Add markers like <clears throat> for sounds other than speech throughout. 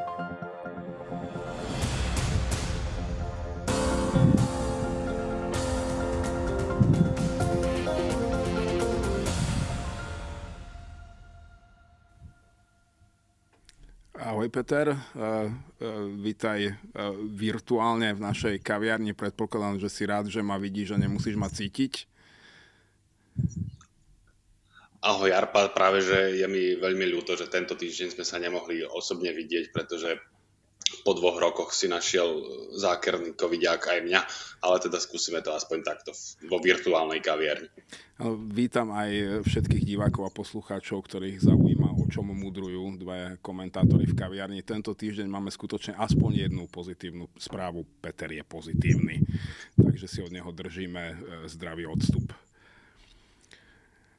Ahoj Peter, uh, uh, vítaj uh, virtuálne v našej kaviarni. Predpokladám, že si rád, že ma vidíš a nemusíš ma cítiť. Ahoj Arpad, práve že je mi veľmi ľúto, že tento týždeň sme sa nemohli osobne vidieť, pretože po dvoch rokoch si našiel zákerný covidiak aj mňa, ale teda skúsime to aspoň takto vo virtuálnej kaviarni. Vítam aj všetkých divákov a poslucháčov, ktorých zaujíma, o čom mudrujú dvaja komentátori v kaviarni. Tento týždeň máme skutočne aspoň jednu pozitívnu správu. Peter je pozitívny, takže si od neho držíme eh, zdravý odstup.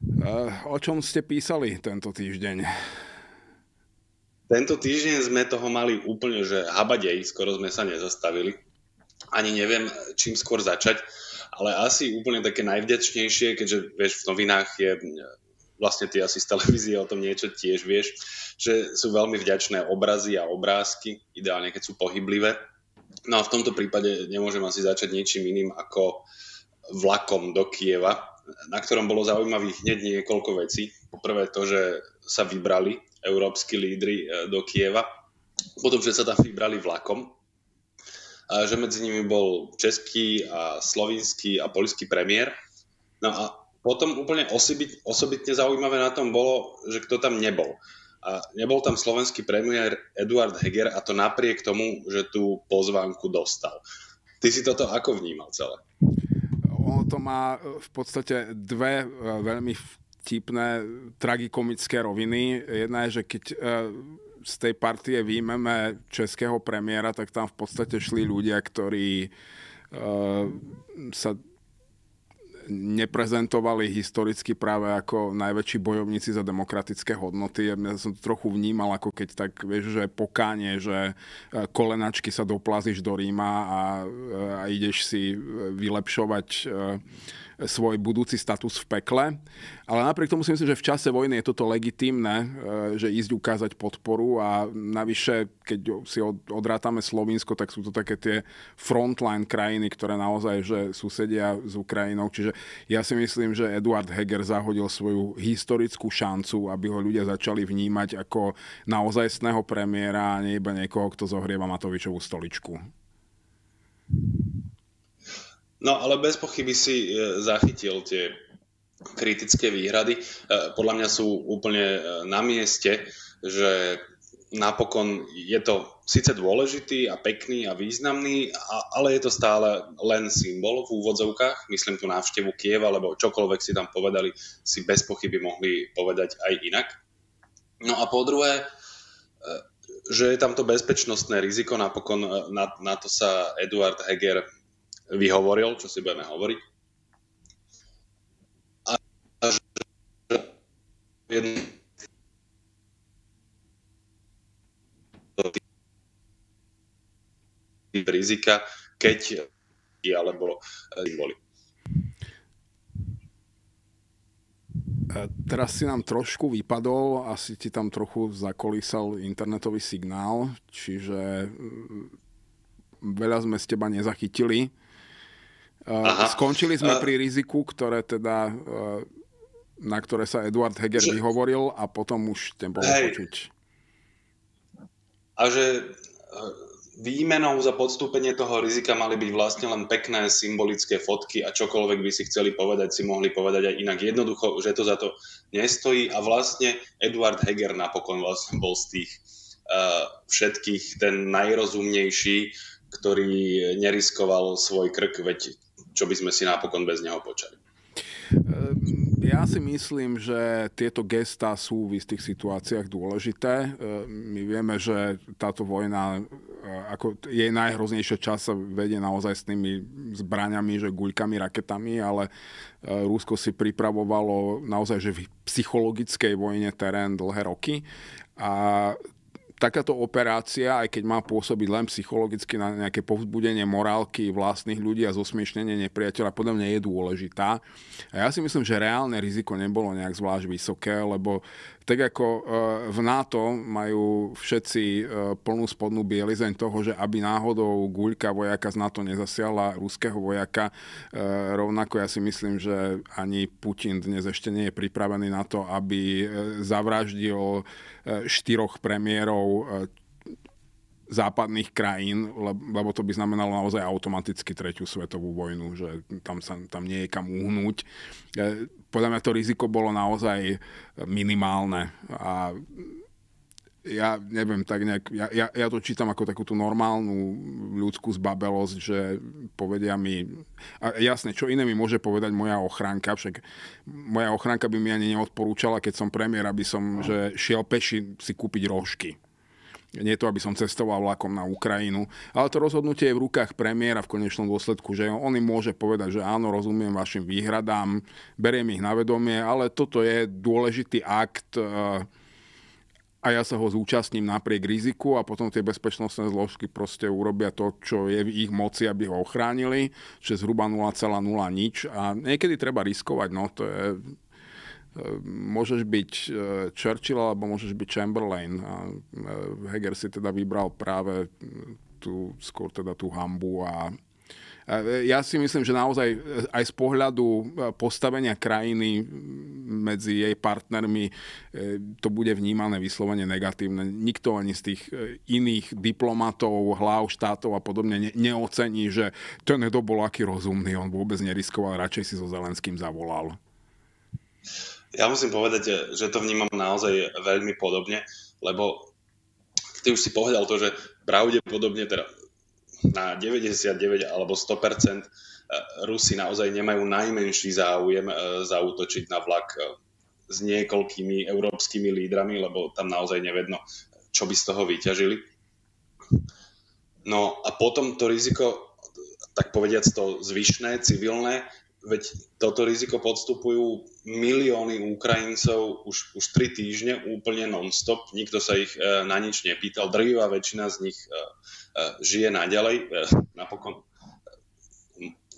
Eh, o čom ste písali tento týždeň? Tento týždeň sme toho mali úplne, že habadej, skoro sme sa nezastavili. Ani neviem, čím skôr začať, ale asi úplne také najvdečnejšie, keďže vieš, v novinách je eh, vlastne ty asi z televízie o tom niečo tiež vieš, že sú veľmi vďačné obrazy a obrázky, ideálne keď sú pohyblivé. No a v tomto prípade nemôžem asi začať niečím iným ako vlakom do Kieva, na ktorom bolo zaujímavých hneď niekoľko vecí. Poprvé to, že sa vybrali európsky lídry e, do Kieva, potom, že sa tam vybrali vlakom, a že medzi nimi bol český a slovinský a polský premiér. No a potom úplne osobit, osobitne zaujímavé na tom bolo, že kto tam nebol. A nebol tam slovenský premiér Eduard Heger a to napriek tomu, že tú pozvánku dostal. Ty si toto ako vnímal celé? Ono to má e, v podstate dve e, veľmi vtipné tragikomické roviny. Jedna je, že keď e, z tej partie výjmeme českého premiéra, tak tam v podstate šli ľudia, ktorí sa neprezentovali historicky práve ako najväčší bojovníci za demokratické hodnoty. Ja som to trochu vnímal, ako keď tak, vieš, že pokáne, že e, kolenačky sa doplazíš do Ríma a, e, a ideš si e, vylepšovať svoj budúci status v pekle. Ale napriek tomu si myslím, že v čase vojny je toto legitimné, e, že ísť ukázať podporu a navyše, keď si odrátame Slovinsko, tak sú to také tie frontline krajiny, ktoré naozaj že susedia s Ukrajinou. Čiže ja si myslím, že Eduard Heger zahodil svoju historickú šancu, aby ho ľudia začali vnímať ako naozajstného premiéra a nie iba niekoho, kto zohrieva Matovičovú stoličku. No ale bez pochyby si e, zachytil tie kritické výhrady. E, podľa mňa sú úplne e, na mieste, že napokon je to síce dôležitý a pekný a významný, a, ale je to stále len symbol v úvodzovkách. Myslím tu návštevu Kieva, alebo čokoľvek si tam povedali, si bez pochyby mohli povedať aj inak. No a po druhé, že je tam to bezpečnostné riziko, napokon na, na to sa Eduard Heger vyhovoril, čo si budeme hovoriť. A rizika, keď alebo eh, boli. Teraz si nám trošku vypadol, asi ti tam trochu zakolísal internetový signál, čiže mm, veľa sme z teba nezachytili. Aha. Eh, skončili sme eh. pri riziku, ktoré teda, eh, na ktoré sa Eduard Heger že... vyhovoril a potom už ten bol počuť. A že výmenou za podstúpenie toho rizika mali byť vlastne len pekné symbolické fotky a čokoľvek by si chceli povedať, si mohli povedať aj inak. Jednoducho, že to za to nestojí a vlastne Eduard Heger napokon vlastne bol z tých uh, všetkých ten najrozumnejší, ktorý neriskoval svoj krk, veď čo by sme si napokon bez neho počali. Ehm, ja si myslím, že tieto gestá sú v istých situáciách dôležité. Ehm, my vieme, že táto vojna, e, ako jej najhroznejšia čas sa vedie naozaj s tými zbraňami, že guľkami, raketami, ale e, Rusko si pripravovalo naozaj, že v psychologickej vojne terén dlhé roky. A takáto operácia, aj keď má pôsobiť len psychologicky na nejaké povzbudenie morálky vlastných ľudí a zosmiešnenie nepriateľa, podľa mňa je dôležitá. A ja si myslím, že reálne riziko nebolo nejak zvlášť vysoké, lebo tak ako e, v NATO majú všetci e, plnú spodnú bielizeň toho, že aby náhodou guľka vojaka z NATO nezasiala ruského vojaka, e, rovnako ja si myslím, že ani Putin dnes ešte nie je pripravený na to, aby zavraždil štyroch premiérov západných krajín, lebo to by znamenalo naozaj automaticky tretiu svetovú vojnu, že tam, sa, tam nie je kam uhnúť podľa mňa to riziko bolo naozaj minimálne. A ja neviem, tak nejak, ja, ja, ja to čítam ako takúto normálnu ľudskú zbabelosť, že povedia mi, a jasne, čo iné mi môže povedať moja ochránka, však moja ochránka by mi ani neodporúčala, keď som premiér, aby som, no. že šiel peši si kúpiť rožky nie to, aby som cestoval vlakom na Ukrajinu, ale to rozhodnutie je v rukách premiéra v konečnom dôsledku, že on im môže povedať, že áno, rozumiem vašim výhradám, beriem ich na vedomie, ale toto je dôležitý akt e, a ja sa ho zúčastním napriek riziku a potom tie bezpečnostné zložky proste urobia to, čo je v ich moci, aby ho ochránili, čo je zhruba 0,0 nič a niekedy treba riskovať, no to je môžeš byť e, Churchill alebo môžeš byť Chamberlain. A e, Heger si teda vybral práve tú, skôr teda tú hambu a e, ja si myslím, že naozaj aj z pohľadu postavenia krajiny medzi jej partnermi to bude vnímané vyslovene negatívne. Nikto ani z tých iných diplomatov, hlav štátov a podobne neocení, že to nedobol bol aký rozumný, on vôbec neriskoval, radšej si so Zelenským zavolal ja musím povedať, eh, že to vnímam naozaj veľmi podobne, lebo ty už si povedal to, že pravdepodobne teda na 99 alebo 100% eh, Rusi naozaj nemajú najmenší záujem eh, zautočiť na vlak s niekoľkými európskymi lídrami, lebo tam naozaj nevedno, čo by z toho vyťažili. No a potom to riziko, tak povediac to zvyšné, civilné, veď toto riziko podstupujú milióny Ukrajincov už, už tri týždne úplne non-stop. Nikto sa ich e, na nič nepýtal. Drvivá väčšina z nich e, e, žije naďalej. Napokon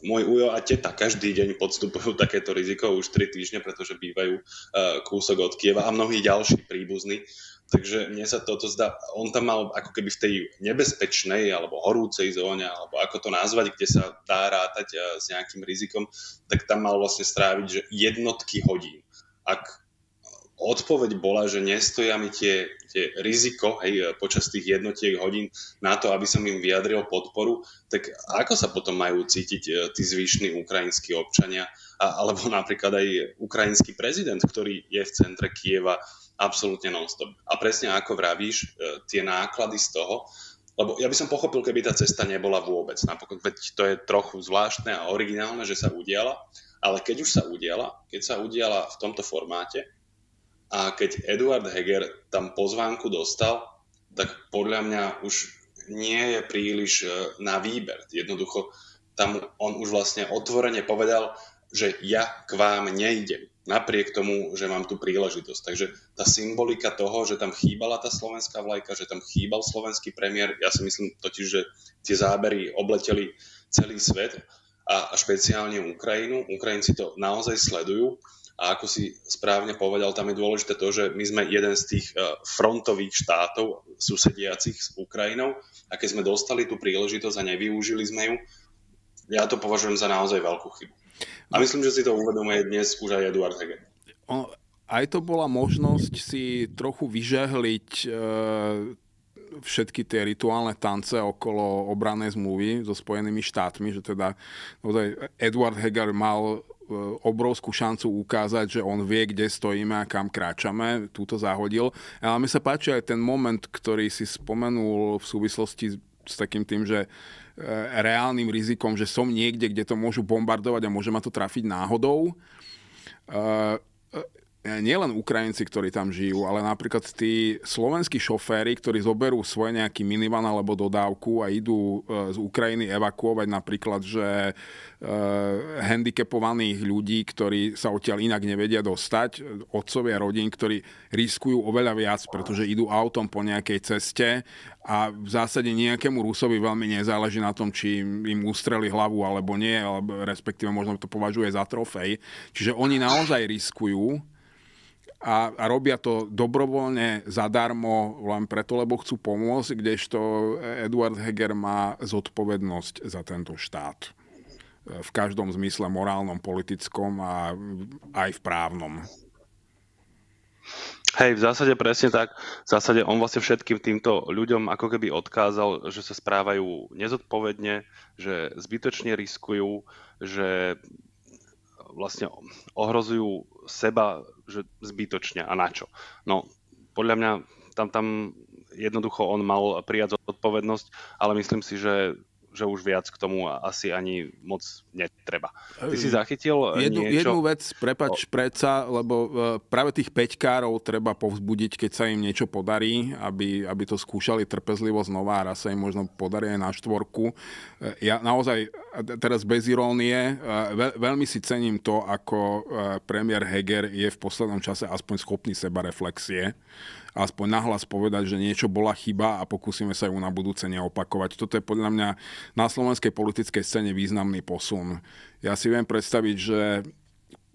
môj ujo a teta každý deň podstupujú <laughs> takéto riziko už tri týždne, pretože bývajú kúsok od Kieva a mnohí ďalší príbuzní Takže mne sa toto zdá, on tam mal ako keby v tej nebezpečnej alebo horúcej zóne, alebo ako to nazvať, kde sa dá rátať eh, s nejakým rizikom, tak tam mal vlastne stráviť že jednotky hodín. Ak odpoveď bola, že nestoja mi tie, tie riziko hej, eh, počas tých jednotiek hodín na to, aby som im vyjadril podporu, tak ako sa potom majú cítiť eh, tí zvyšní ukrajinskí občania, a, alebo napríklad aj ukrajinský prezident, ktorý je v centre Kieva, absolútne non-stop. A presne ako vravíš, e, tie náklady z toho, lebo ja by som pochopil, keby tá cesta nebola vôbec. Napokon, veď to je trochu zvláštne a originálne, že sa udiala, ale keď už sa udiala, keď sa udiala v tomto formáte a keď Eduard Heger tam pozvánku dostal, tak podľa mňa už nie je príliš e, na výber. Jednoducho, tam on už vlastne otvorene povedal, že ja k vám nejdem napriek tomu, že mám tú príležitosť. Takže tá symbolika toho, že tam chýbala tá slovenská vlajka, že tam chýbal slovenský premiér, ja si myslím totiž, že tie zábery obleteli celý svet a špeciálne Ukrajinu. Ukrajinci to naozaj sledujú a ako si správne povedal, tam je dôležité to, že my sme jeden z tých e, frontových štátov susediacich s Ukrajinou a keď sme dostali tú príležitosť a nevyužili sme ju, ja to považujem za naozaj veľkú chybu. A myslím, že si to uvedomuje dnes už aj Eduard Hegen. aj to bola možnosť si trochu vyžehliť e, všetky tie rituálne tance okolo obranej zmluvy so Spojenými štátmi, že teda Eduard Edward Hegar mal e, obrovskú šancu ukázať, že on vie, kde stojíme a kam kráčame. Túto zahodil. Ale mi sa páči aj ten moment, ktorý si spomenul v súvislosti s takým tým, že E, reálnym rizikom, že som niekde, kde to môžu bombardovať a môže ma to trafiť náhodou. E, e, E, nielen Ukrajinci, ktorí tam žijú, ale napríklad tí slovenskí šoféry, ktorí zoberú svoje nejaký minivan alebo dodávku a idú e, z Ukrajiny evakuovať napríklad, že e, handicapovaných ľudí, ktorí sa odtiaľ inak nevedia dostať, otcovia rodín, ktorí riskujú oveľa viac, pretože idú autom po nejakej ceste a v zásade nejakému Rusovi veľmi nezáleží na tom, či im ustreli hlavu alebo nie, alebo respektíve možno to považuje za trofej. Čiže oni naozaj riskujú a, a robia to dobrovoľne, zadarmo, len preto, lebo chcú pomôcť, kdežto Eduard Heger má zodpovednosť za tento štát. E, v každom zmysle morálnom, politickom a aj v právnom. Hej, v zásade presne tak. V zásade on vlastne všetkým týmto ľuďom ako keby odkázal, že sa správajú nezodpovedne, že zbytočne riskujú, že vlastne ohrozujú seba že zbytočne a na čo. No, podľa mňa tam, tam jednoducho on mal prijať zodpovednosť, ale myslím si, že že už viac k tomu asi ani moc netreba. Ty si ehm, zachytil eh, jednu, niečo? Jednu vec, prepač o... lebo eh, práve tých peťkárov treba povzbudiť, keď sa im niečo podarí, aby, aby to skúšali trpezlivo znova a raz sa im možno podarí aj na štvorku. Eh, ja naozaj, teraz bez irónie, veľmi si cením to, ako premiér Heger je v poslednom čase aspoň schopný seba reflexie aspoň nahlas povedať, že niečo bola chyba a pokúsime sa ju na budúce neopakovať. Toto je podľa mňa na slovenskej politickej scéne významný posun. Ja si viem predstaviť, že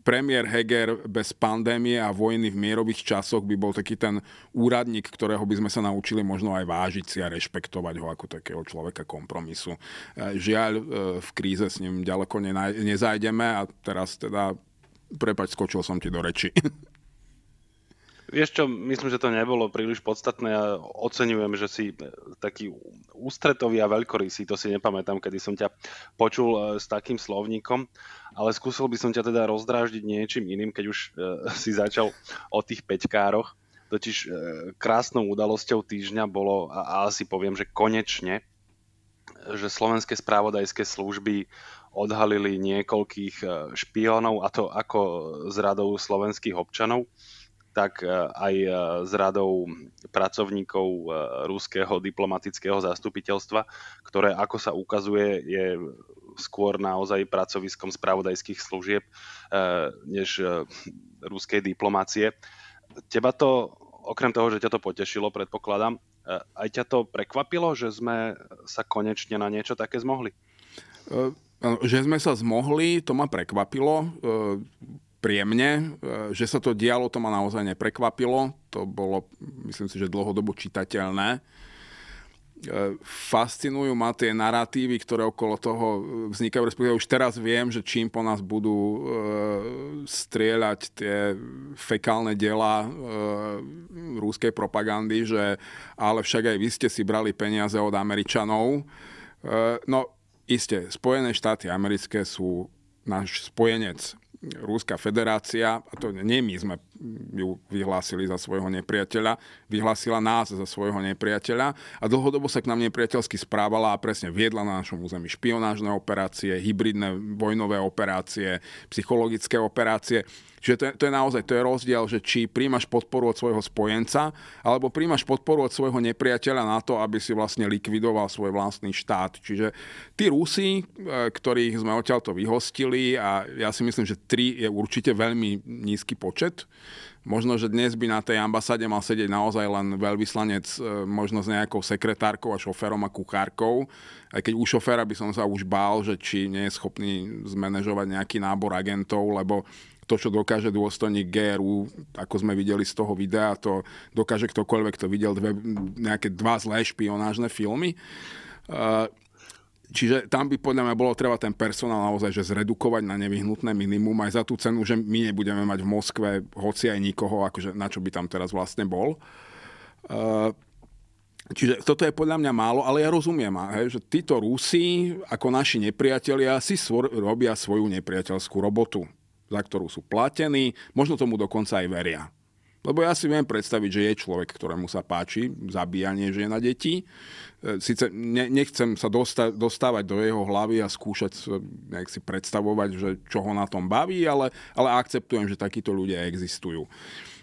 premiér Heger bez pandémie a vojny v mierových časoch by bol taký ten úradník, ktorého by sme sa naučili možno aj vážiť si a rešpektovať ho ako takého človeka kompromisu. E, žiaľ, e, v kríze s ním ďaleko nezajdeme a teraz teda, prepač, skočil som ti do reči. <laughs> Vieš čo, myslím, že to nebolo príliš podstatné a oceňujem, že si e, taký ústretový a veľkorysý, to si nepamätám, kedy som ťa počul e, s takým slovníkom, ale skúsil by som ťa teda rozdráždiť niečím iným, keď už e, <laughs> si začal o tých peťkároch. Totiž krásnou udalosťou týždňa bolo, a asi poviem, že konečne, že slovenské správodajské služby odhalili niekoľkých špiónov, a to ako z radou slovenských občanov tak e, aj e, s radou pracovníkov e, ruského diplomatického zastupiteľstva, ktoré, ako sa ukazuje, je skôr naozaj pracoviskom spravodajských služieb než ruskej diplomácie. Teba to, okrem toho, že ťa to potešilo, predpokladám, aj ťa to prekvapilo, že sme sa konečne na niečo také zmohli? Že sme sa zmohli, to ma prekvapilo príjemne. E, že sa to dialo, to ma naozaj neprekvapilo. To bolo, myslím si, že dlhodobo čitateľné. E, fascinujú ma tie narratívy, ktoré okolo toho vznikajú. Respektíve už teraz viem, že čím po nás budú e, strieľať tie fekálne diela rúskej propagandy, že ale však aj vy ste si brali peniaze od Američanov. No, iste, Spojené štáty americké sú náš spojenec Rúska federácia, a to nie my sme ju vyhlásili za svojho nepriateľa, vyhlásila nás za svojho nepriateľa a dlhodobo sa k nám nepriateľsky správala a presne viedla na našom území špionážne operácie, hybridné vojnové operácie, psychologické operácie. Čiže to je, to je naozaj to je rozdiel, že či príjmaš podporu od svojho spojenca, alebo príjmaš podporu od svojho nepriateľa na to, aby si vlastne likvidoval svoj vlastný štát. Čiže tí Rusi, e, ktorých sme odtiaľto vyhostili, a ja si myslím, že tri je určite veľmi nízky počet, Možno, že dnes by na tej ambasáde mal sedieť naozaj len veľvyslanec, e, možno s nejakou sekretárkou a šoférom a kuchárkou. Aj keď u šoféra by som sa už bál, že či nie je schopný zmanéžovať nejaký nábor agentov, lebo to, čo dokáže dôstojník GRU, ako sme videli z toho videa, to dokáže ktokoľvek, kto videl dve, nejaké dva zlé špionážne filmy. Eh, čiže tam by podľa mňa bolo treba ten personál naozaj že zredukovať na nevyhnutné minimum aj za tú cenu, že my nebudeme mať v Moskve hoci aj nikoho, akože na čo by tam teraz vlastne bol. Eh, čiže toto je podľa mňa málo, ale ja rozumiem, že títo Rusi ako naši nepriatelia si robia svoju nepriateľskú robotu za ktorú sú platení, možno tomu dokonca aj veria. Lebo ja si viem predstaviť, že je človek, ktorému sa páči zabíjanie žien a detí. E, Sice ne, nechcem sa dosta, dostávať do jeho hlavy a skúšať nejak si predstavovať, že čo ho na tom baví, ale, ale akceptujem, že takíto ľudia existujú.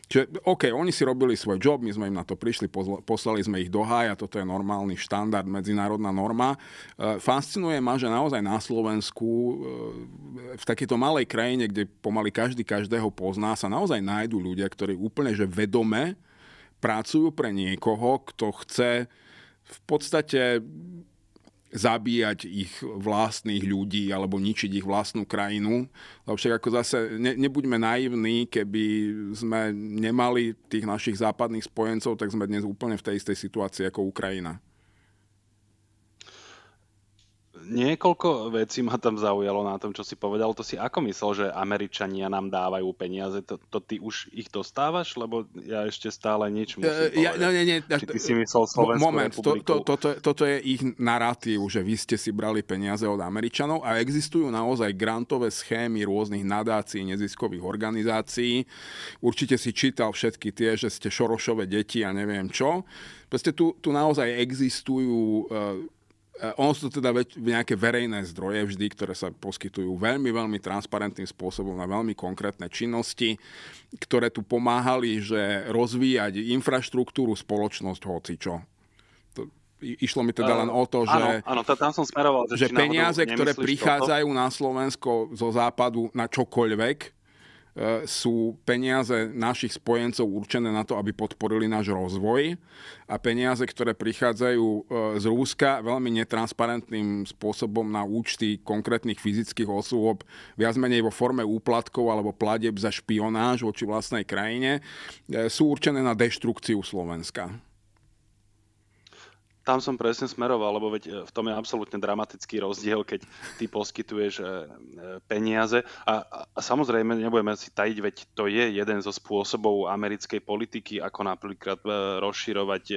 Čiže, OK, oni si robili svoj job, my sme im na to prišli, poslali sme ich do hája, toto je normálny štandard, medzinárodná norma. E, fascinuje ma, že naozaj na Slovensku, e, v takejto malej krajine, kde pomaly každý každého pozná, sa naozaj nájdú ľudia, ktorí úplne že vedome pracujú pre niekoho, kto chce v podstate zabíjať ich vlastných ľudí alebo ničiť ich vlastnú krajinu. Lebo však ako zase ne, nebuďme naivní, keby sme nemali tých našich západných spojencov, tak sme dnes úplne v tej istej situácii ako Ukrajina niekoľko vecí ma tam zaujalo na tom, čo si povedal. To si ako myslel, že Američania nám dávajú peniaze? To, to ty už ich dostávaš? Lebo ja ešte stále nič musím Ja, no, nie, nie, Či ty si myslel Slovensku Moment, republiku? to, to, toto, toto je ich narratív, že vy ste si brali peniaze od Američanov a existujú naozaj grantové schémy rôznych nadácií, neziskových organizácií. Určite si čítal všetky tie, že ste Šorošové deti a neviem čo. Proste tu, tu naozaj existujú eh, E, on sú teda nejaké verejné zdroje vždy, ktoré sa poskytujú veľmi, veľmi transparentným spôsobom na veľmi konkrétne činnosti, ktoré tu pomáhali, že rozvíjať infraštruktúru, spoločnosť, hocičo. To, išlo mi teda e, len o to, že, áno, áno, tam som smeroval, že, že peniaze, ktoré prichádzajú toto? na Slovensko zo západu na čokoľvek, E, sú peniaze našich spojencov určené na to, aby podporili náš rozvoj a peniaze, ktoré prichádzajú e, z Rúska veľmi netransparentným spôsobom na účty konkrétnych fyzických osôb, viac menej vo forme úplatkov alebo pladeb za špionáž voči vlastnej krajine, e, sú určené na deštrukciu Slovenska tam som presne smeroval, lebo veď e, v tom je absolútne dramatický rozdiel, keď ty poskytuješ e, e, peniaze. A, a samozrejme, nebudeme si tajiť, veď to je jeden zo spôsobov americkej politiky, ako napríklad rozširovať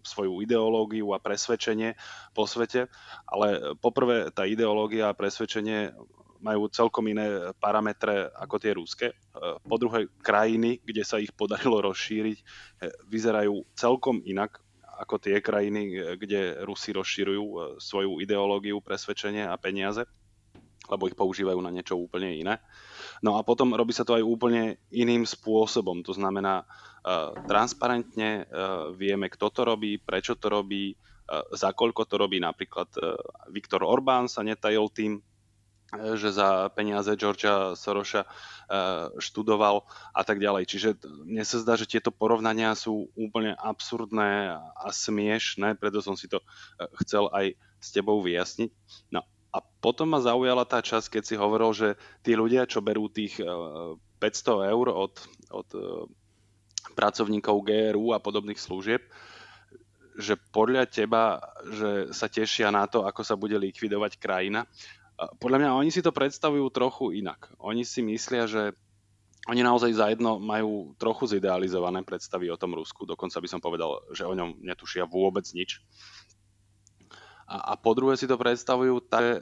svoju ideológiu a presvedčenie po svete. Ale poprvé, tá ideológia a presvedčenie majú celkom iné parametre ako tie rúske. Po druhé, krajiny, kde sa ich podarilo rozšíriť, vyzerajú celkom inak ako tie krajiny, e, kde Rusi rozširujú e, svoju ideológiu, presvedčenie a peniaze, lebo ich používajú na niečo úplne iné. No a potom robí sa to aj úplne iným spôsobom, to znamená, e, transparentne vieme, kto to robí, prečo to robí, za koľko to robí. Napríklad Viktor Orbán sa netajil tým, že za peniaze Georgia Soroša e, študoval a tak ďalej. Čiže mne sa zdá, že tieto porovnania sú úplne absurdné a smiešné, preto som si to e, chcel aj s tebou vyjasniť. No a potom ma zaujala tá časť, keď si hovoril, že tí ľudia, čo berú tých 500 e, eur od, od pracovníkov GRU a podobných služieb, že podľa teba, že sa tešia na to, ako sa bude likvidovať krajina, podľa mňa oni si to predstavujú trochu inak. Oni si myslia, že oni naozaj zajedno majú trochu zidealizované predstavy o tom Rusku, dokonca by som povedal, že o ňom netušia vôbec nič. A, a po druhé si to predstavujú tak,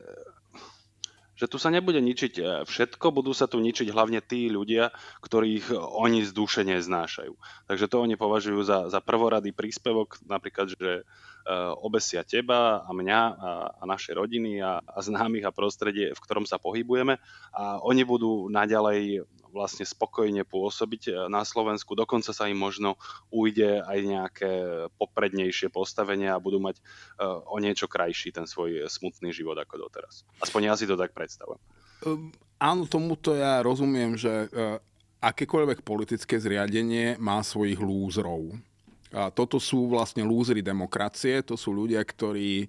že tu sa nebude ničiť e, všetko, budú sa tu ničiť hlavne tí ľudia, ktorých oni z duše neznášajú. Takže to oni považujú za, za prvoradý príspevok, napríklad, že E, obesia teba a mňa a, a naše rodiny a, a známych a prostredie, v ktorom sa pohybujeme a oni budú naďalej vlastne spokojne pôsobiť e, na Slovensku. Dokonca sa im možno ujde aj nejaké poprednejšie postavenie a budú mať e, o niečo krajší ten svoj smutný život ako doteraz. Aspoň ja si to tak predstavujem. Um, áno, tomuto ja rozumiem, že uh, akékoľvek politické zriadenie má svojich lúzrov a toto sú vlastne lúzry demokracie, to sú ľudia, ktorí e,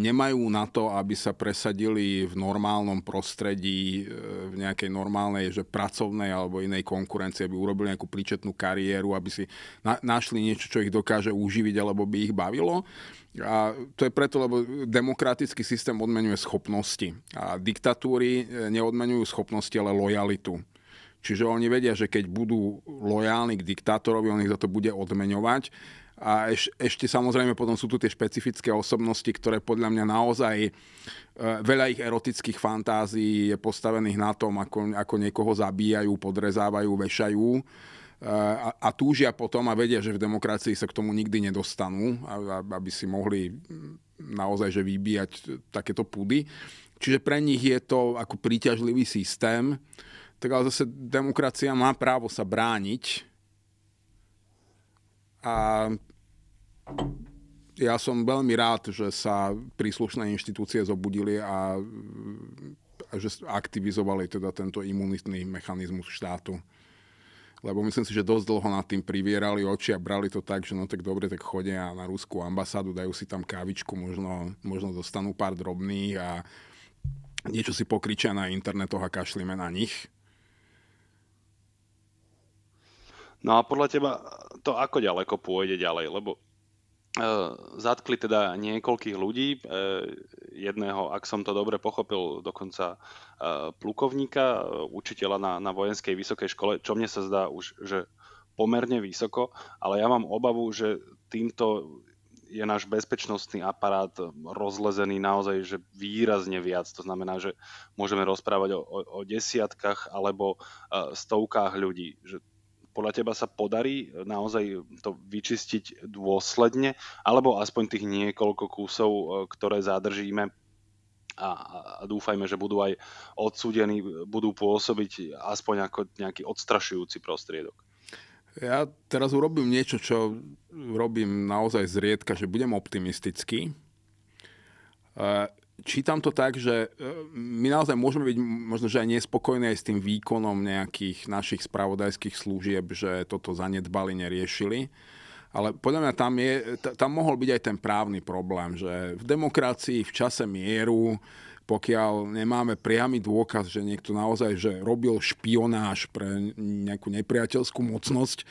nemajú na to, aby sa presadili v normálnom prostredí, e, v nejakej normálnej, že pracovnej alebo inej konkurencii, aby urobili nejakú príčetnú kariéru, aby si na- našli niečo, čo ich dokáže uživiť alebo by ich bavilo. A to je preto, lebo demokratický systém odmenuje schopnosti. A diktatúry e, neodmenujú schopnosti, ale lojalitu. Čiže oni vedia, že keď budú lojálni k diktátorovi, on ich za to bude odmeňovať. A eš, ešte samozrejme potom sú tu tie špecifické osobnosti, ktoré podľa mňa naozaj e, veľa ich erotických fantázií je postavených na tom, ako, ako niekoho zabíjajú, podrezávajú, vešajú e, a, a túžia potom a vedia, že v demokracii sa k tomu nikdy nedostanú, aby si mohli naozaj že vybíjať takéto púdy. Čiže pre nich je to ako príťažlivý systém, tak ale zase demokracia má právo sa brániť. A ja som veľmi rád, že sa príslušné inštitúcie zobudili a, a že aktivizovali teda tento imunitný mechanizmus štátu. Lebo myslím si, že dosť dlho nad tým privierali oči a brali to tak, že no tak dobre, tak chodia na rúskú ambasádu, dajú si tam kávičku, možno, možno dostanú pár drobných a niečo si pokričia na internetoch a kašlíme na nich. No a podľa teba to ako ďaleko pôjde ďalej, lebo e, zatkli teda niekoľkých ľudí, e, jedného, ak som to dobre pochopil, dokonca e, plukovníka, učiteľa na, na vojenskej vysokej škole, čo mne sa zdá už, že pomerne vysoko, ale ja mám obavu, že týmto je náš bezpečnostný aparát rozlezený naozaj že výrazne viac. To znamená, že môžeme rozprávať o, o, o desiatkách alebo stovkách ľudí. Že podľa teba sa podarí naozaj to vyčistiť dôsledne, alebo aspoň tých niekoľko kúsov, e, ktoré zadržíme a, a dúfajme, že budú aj odsúdení, budú pôsobiť aspoň ako nejaký odstrašujúci prostriedok. Ja teraz urobím niečo, čo robím naozaj zriedka, že budem optimistický. E, čítam to tak, že e, my naozaj môžeme byť možno, že aj nespokojní aj s tým výkonom nejakých našich spravodajských služieb, že toto zanedbali, neriešili. Ale podľa mňa tam, je, tam mohol byť aj ten právny problém, že v demokracii, v čase mieru, pokiaľ nemáme priamy dôkaz, že niekto naozaj že robil špionáž pre nejakú nepriateľskú mocnosť,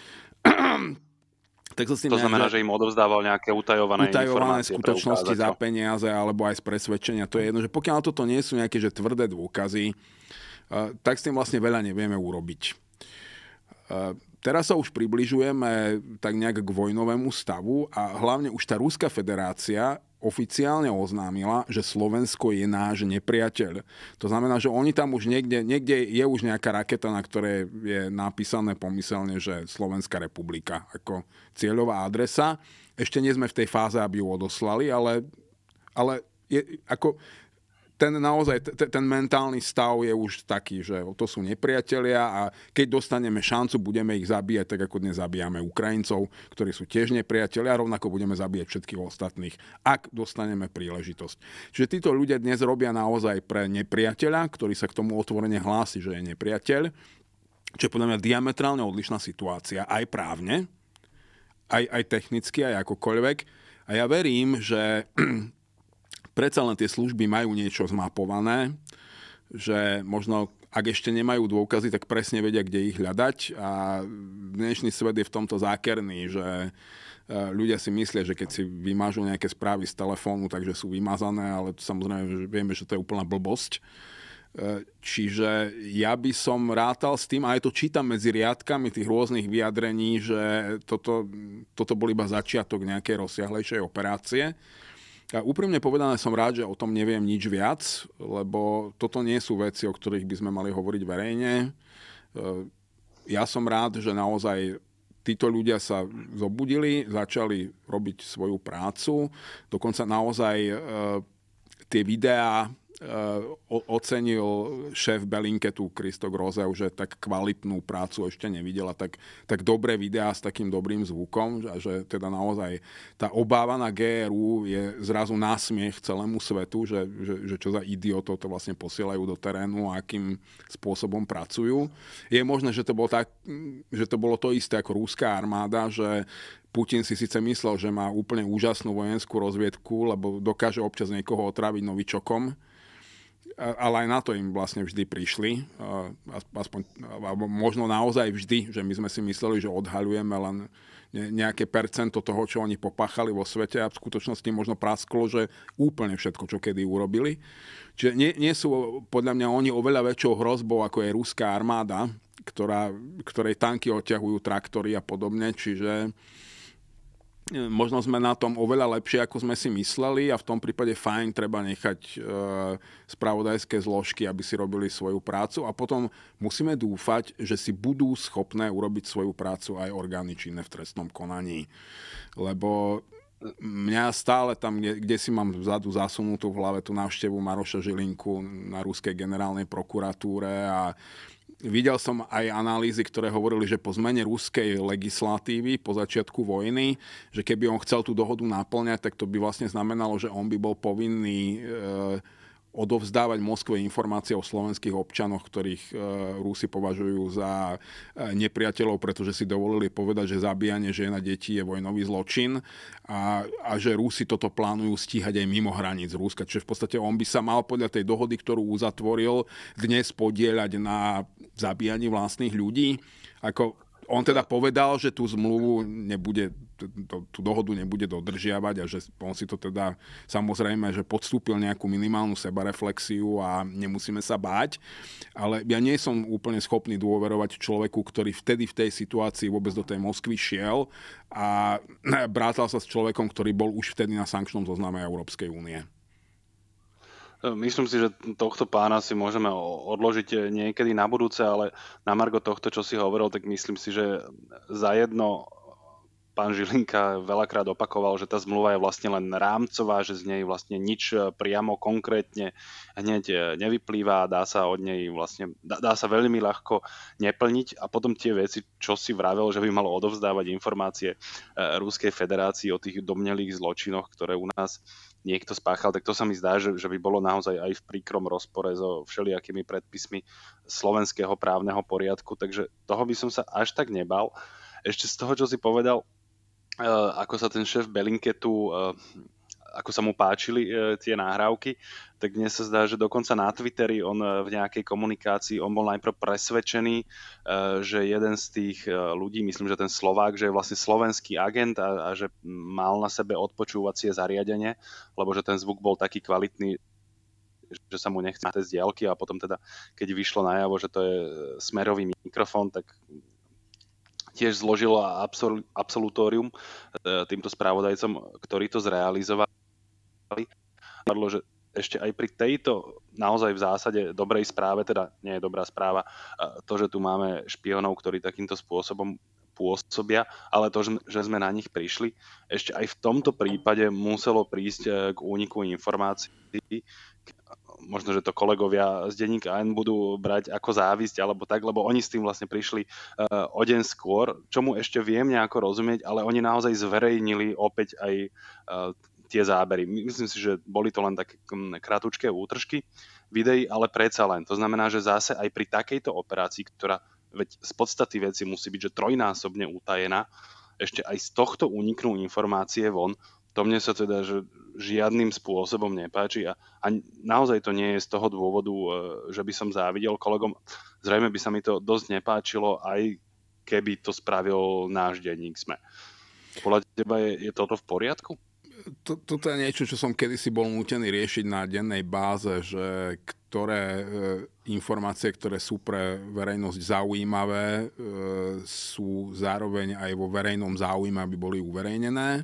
tak sa s tým to znamená, že im odovzdával nejaké utajované, utajované informácie skutočnosti za peniaze alebo aj z presvedčenia. To je jedno, že pokiaľ toto nie sú nejaké že tvrdé dôkazy, eh, tak s tým vlastne veľa nevieme urobiť. Eh, teraz sa už približujeme tak nejak k vojnovému stavu a hlavne už tá Ruská federácia oficiálne oznámila, že Slovensko je náš nepriateľ. To znamená, že oni tam už niekde, niekde je už nejaká raketa, na ktorej je napísané pomyselne, že Slovenská republika ako cieľová adresa. Ešte nie sme v tej fáze, aby ju odoslali, ale, ale je, ako ten naozaj, ten, ten mentálny stav je už taký, že to sú nepriatelia a keď dostaneme šancu, budeme ich zabíjať, tak ako dnes zabíjame Ukrajincov, ktorí sú tiež nepriatelia a rovnako budeme zabíjať všetkých ostatných, ak dostaneme príležitosť. Čiže títo ľudia dnes robia naozaj pre nepriateľa, ktorý sa k tomu otvorene hlási, že je nepriateľ, čo je podľa mňa diametrálne odlišná situácia, aj právne, aj, aj technicky, aj akokoľvek. A ja verím, že predsa len tie služby majú niečo zmapované, že možno ak ešte nemajú dôkazy, tak presne vedia, kde ich hľadať. A dnešný svet je v tomto zákerný, že e, ľudia si myslia, že keď si vymážu nejaké správy z telefónu, takže sú vymazané, ale samozrejme že vieme, že to je úplná blbosť. E, čiže ja by som rátal s tým, a aj to čítam medzi riadkami tých rôznych vyjadrení, že toto, toto bol iba začiatok nejakej rozsiahlejšej operácie ja úprimne povedané som rád, že o tom neviem nič viac, lebo toto nie sú veci, o ktorých by sme mali hovoriť verejne. E, ja som rád, že naozaj títo ľudia sa zobudili, začali robiť svoju prácu, dokonca naozaj e, tie videá Eh, ocenil šéf Belinketu Kristo Grozeu, že tak kvalitnú prácu ešte nevidela, tak, tak dobré videá s takým dobrým zvukom a že teda naozaj tá obáva na GRU je zrazu násmiech celému svetu, že, že, že čo za idiotov to vlastne posielajú do terénu a akým spôsobom pracujú. Je možné, že to bolo, tak, že to, bolo to isté ako rúská armáda, že Putin si síce myslel, že má úplne úžasnú vojenskú rozviedku, lebo dokáže občas niekoho otraviť novičokom, ale aj na to im vlastne vždy prišli, aspoň, alebo možno naozaj vždy, že my sme si mysleli, že odhaľujeme len nejaké percento toho, čo oni popáchali vo svete a v skutočnosti možno prasklo, že úplne všetko, čo kedy urobili. Čiže nie, nie sú podľa mňa oni oveľa väčšou hrozbou, ako je ruská armáda, ktorá, ktorej tanky odťahujú traktory a podobne, čiže možno sme na tom oveľa lepšie, ako sme si mysleli a v tom prípade fajn, treba nechať e, spravodajské zložky, aby si robili svoju prácu a potom musíme dúfať, že si budú schopné urobiť svoju prácu aj orgány činné v trestnom konaní. Lebo mňa stále tam, kde, kde si mám vzadu zasunutú v hlave tú návštevu Maroša Žilinku na Ruskej generálnej prokuratúre a Videl som aj analýzy, ktoré hovorili, že po zmene ruskej legislatívy, po začiatku vojny, že keby on chcel tú dohodu naplňať, tak to by vlastne znamenalo, že on by bol povinný e, odovzdávať Moskve informácie o slovenských občanoch, ktorých e, Rusi považujú za e, nepriateľov, pretože si dovolili povedať, že zabíjanie žien a detí je vojnový zločin a, a že Rusi toto plánujú stíhať aj mimo hraníc Ruska. Čiže v podstate on by sa mal podľa tej dohody, ktorú uzatvoril, dnes podielať na zabíjaní vlastných ľudí. Ako on teda povedal, že tú zmluvu nebude, tú dohodu nebude dodržiavať a že on si to teda samozrejme, že podstúpil nejakú minimálnu sebareflexiu a nemusíme sa báť, ale ja nie som úplne schopný dôverovať človeku, ktorý vtedy v tej situácii vôbec do tej Moskvy šiel a <clears throat> brátal sa s človekom, ktorý bol už vtedy na sankčnom zozname Európskej únie. E, myslím si, že tohto pána si môžeme odložiť e, niekedy na budúce, ale na Margo tohto, čo si hovoril, tak myslím si, že za jedno pán Žilinka veľakrát opakoval, že tá zmluva je vlastne len rámcová, že z nej vlastne nič e, priamo konkrétne hneď nevyplýva, a dá sa od nej vlastne, dá, dá sa veľmi ľahko neplniť a potom tie veci, čo si vravel, že by malo odovzdávať informácie Ruskej federácii o tých domnelých zločinoch, ktoré u nás niekto spáchal, tak to sa mi zdá, že, že by bolo naozaj aj v príkrom rozpore so všelijakými predpismi slovenského právneho poriadku, takže toho by som sa až tak nebal. Ešte z toho, čo si povedal, eh, ako sa ten šéf Belinketu eh, ako sa mu páčili e, tie nahrávky, tak dnes sa zdá, že dokonca na Twitteri on e, v nejakej komunikácii, on bol najprv presvedčený, e, že jeden z tých e, ľudí, myslím, že ten Slovák, že je vlastne slovenský agent a, a že mal na sebe odpočúvacie zariadenie, lebo že ten zvuk bol taký kvalitný, že sa mu nechce na tie diálky a potom teda, keď vyšlo najavo, že to je e, smerový mikrofón, tak tiež zložilo absol- absolutórium týmto správodajcom, ktorí to zrealizovali. Napadlo, že ešte aj pri tejto naozaj v zásade dobrej správe, teda nie je dobrá správa to, že tu máme špionov, ktorí takýmto spôsobom pôsobia, ale to, že sme na nich prišli, ešte aj v tomto prípade muselo prísť e, k úniku informácií. Možno, že to kolegovia z denníka N budú brať ako závisť alebo tak, lebo oni s tým vlastne prišli e, o deň skôr, čomu ešte viem nejako rozumieť, ale oni naozaj zverejnili opäť aj e, tie zábery. Myslím si, že boli to len také hm, kratučké útržky videí, ale predsa len. To znamená, že zase aj pri takejto operácii, ktorá veď z podstaty veci musí byť, že trojnásobne utajená, ešte aj z tohto uniknú informácie von, to mne sa teda že žiadnym spôsobom nepáči a, a naozaj to nie je z toho dôvodu, e, že by som závidel kolegom. Zrejme by sa mi to dosť nepáčilo, aj keby to spravil náš denník SME. Podľa teba je, je toto v poriadku? to, toto je niečo, čo som kedysi bol nútený riešiť na dennej báze, že ktoré e, informácie, ktoré sú pre verejnosť zaujímavé, e, sú zároveň aj vo verejnom záujme, aby boli uverejnené. E,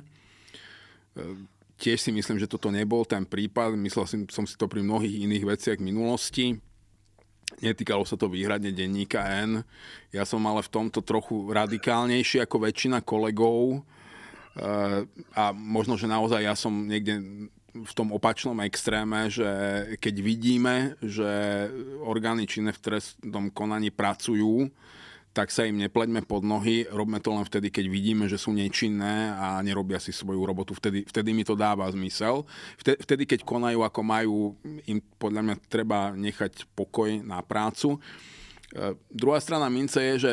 tiež si myslím, že toto nebol ten prípad. Myslel som si to pri mnohých iných veciach minulosti. Netýkalo sa to výhradne denníka N. Ja som ale v tomto trochu radikálnejší ako väčšina kolegov, Eh, a možno, že naozaj ja som niekde v tom opačnom extréme, že keď vidíme, že orgány činné v trestnom konaní pracujú, tak sa im nepleďme pod nohy, robme to len vtedy, keď vidíme, že sú nečinné a nerobia si svoju robotu. Vtedy, vtedy mi to dáva zmysel. Vtedy, keď konajú ako majú, im podľa mňa treba nechať pokoj na prácu. Eh, druhá strana mince je, že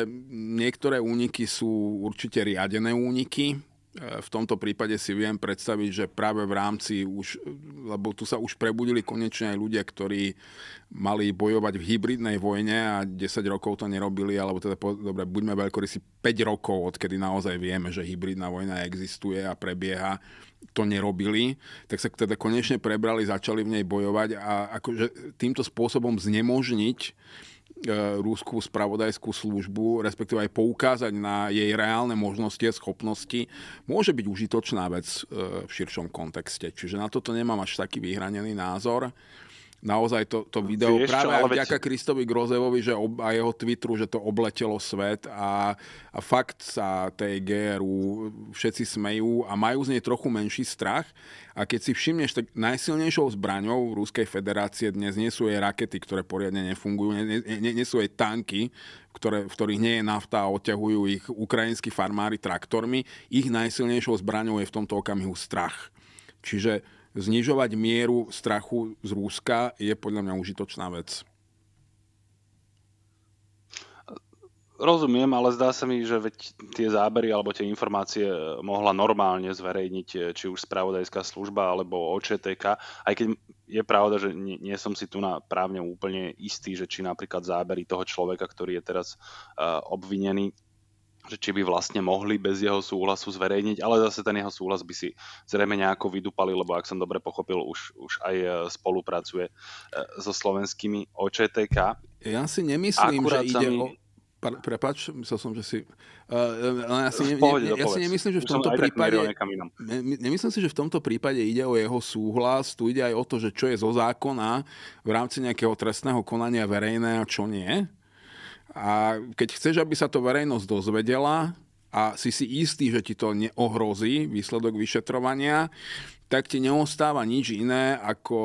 niektoré úniky sú určite riadené úniky, v tomto prípade si viem predstaviť, že práve v rámci už, lebo tu sa už prebudili konečne aj ľudia, ktorí mali bojovať v hybridnej vojne a 10 rokov to nerobili, alebo teda, dobre, buďme veľkorysi 5 rokov, odkedy naozaj vieme, že hybridná vojna existuje a prebieha, to nerobili, tak sa teda konečne prebrali, začali v nej bojovať a akože týmto spôsobom znemožniť E, rúskú spravodajskú službu, respektíve aj poukázať na jej reálne možnosti a schopnosti, môže byť užitočná vec e, v širšom kontexte. Čiže na toto nemám až taký vyhranený názor naozaj to, to video Vieš práve čo, ale vďaka veď... Kristovi Grozevovi že ob, a jeho Twitteru, že to obletelo svet a, a fakt sa tej GRU všetci smejú a majú z nej trochu menší strach. A keď si všimneš, tak najsilnejšou zbraňou Ruskej federácie dnes nie sú jej rakety, ktoré poriadne nefungujú, nie, nie, nie sú jej tanky, ktoré, v ktorých nie je nafta a odťahujú ich ukrajinskí farmári traktormi. Ich najsilnejšou zbraňou je v tomto okamihu strach. Čiže znižovať mieru strachu z Rúska je podľa mňa užitočná vec. Rozumiem, ale zdá sa mi, že veď tie zábery alebo tie informácie e, mohla normálne zverejniť e, či už spravodajská služba alebo OČTK, aj keď je pravda, že nie, nie som si tu na právne úplne istý, že či napríklad zábery toho človeka, ktorý je teraz uh, obvinený, že či by vlastne mohli bez jeho súhlasu zverejniť, ale zase ten jeho súhlas by si zrejme nejako vydupali, lebo ak som dobre pochopil, už, už aj e, spolupracuje e, so slovenskými OČTK. Ja si nemyslím, Akurát že ide mi... o... prepač, myslel som, že si... Uh, ja si, <laughs> ne, ne, ja si nemyslím, že v tomto prípade... Ne, nemyslím si, že v tomto prípade ide o jeho súhlas, tu ide aj o to, že čo je zo zákona v rámci nejakého trestného konania verejné a čo nie. A keď chceš, aby sa to verejnosť dozvedela a si si istý, že ti to neohrozí výsledok vyšetrovania, tak ti neostáva nič iné, ako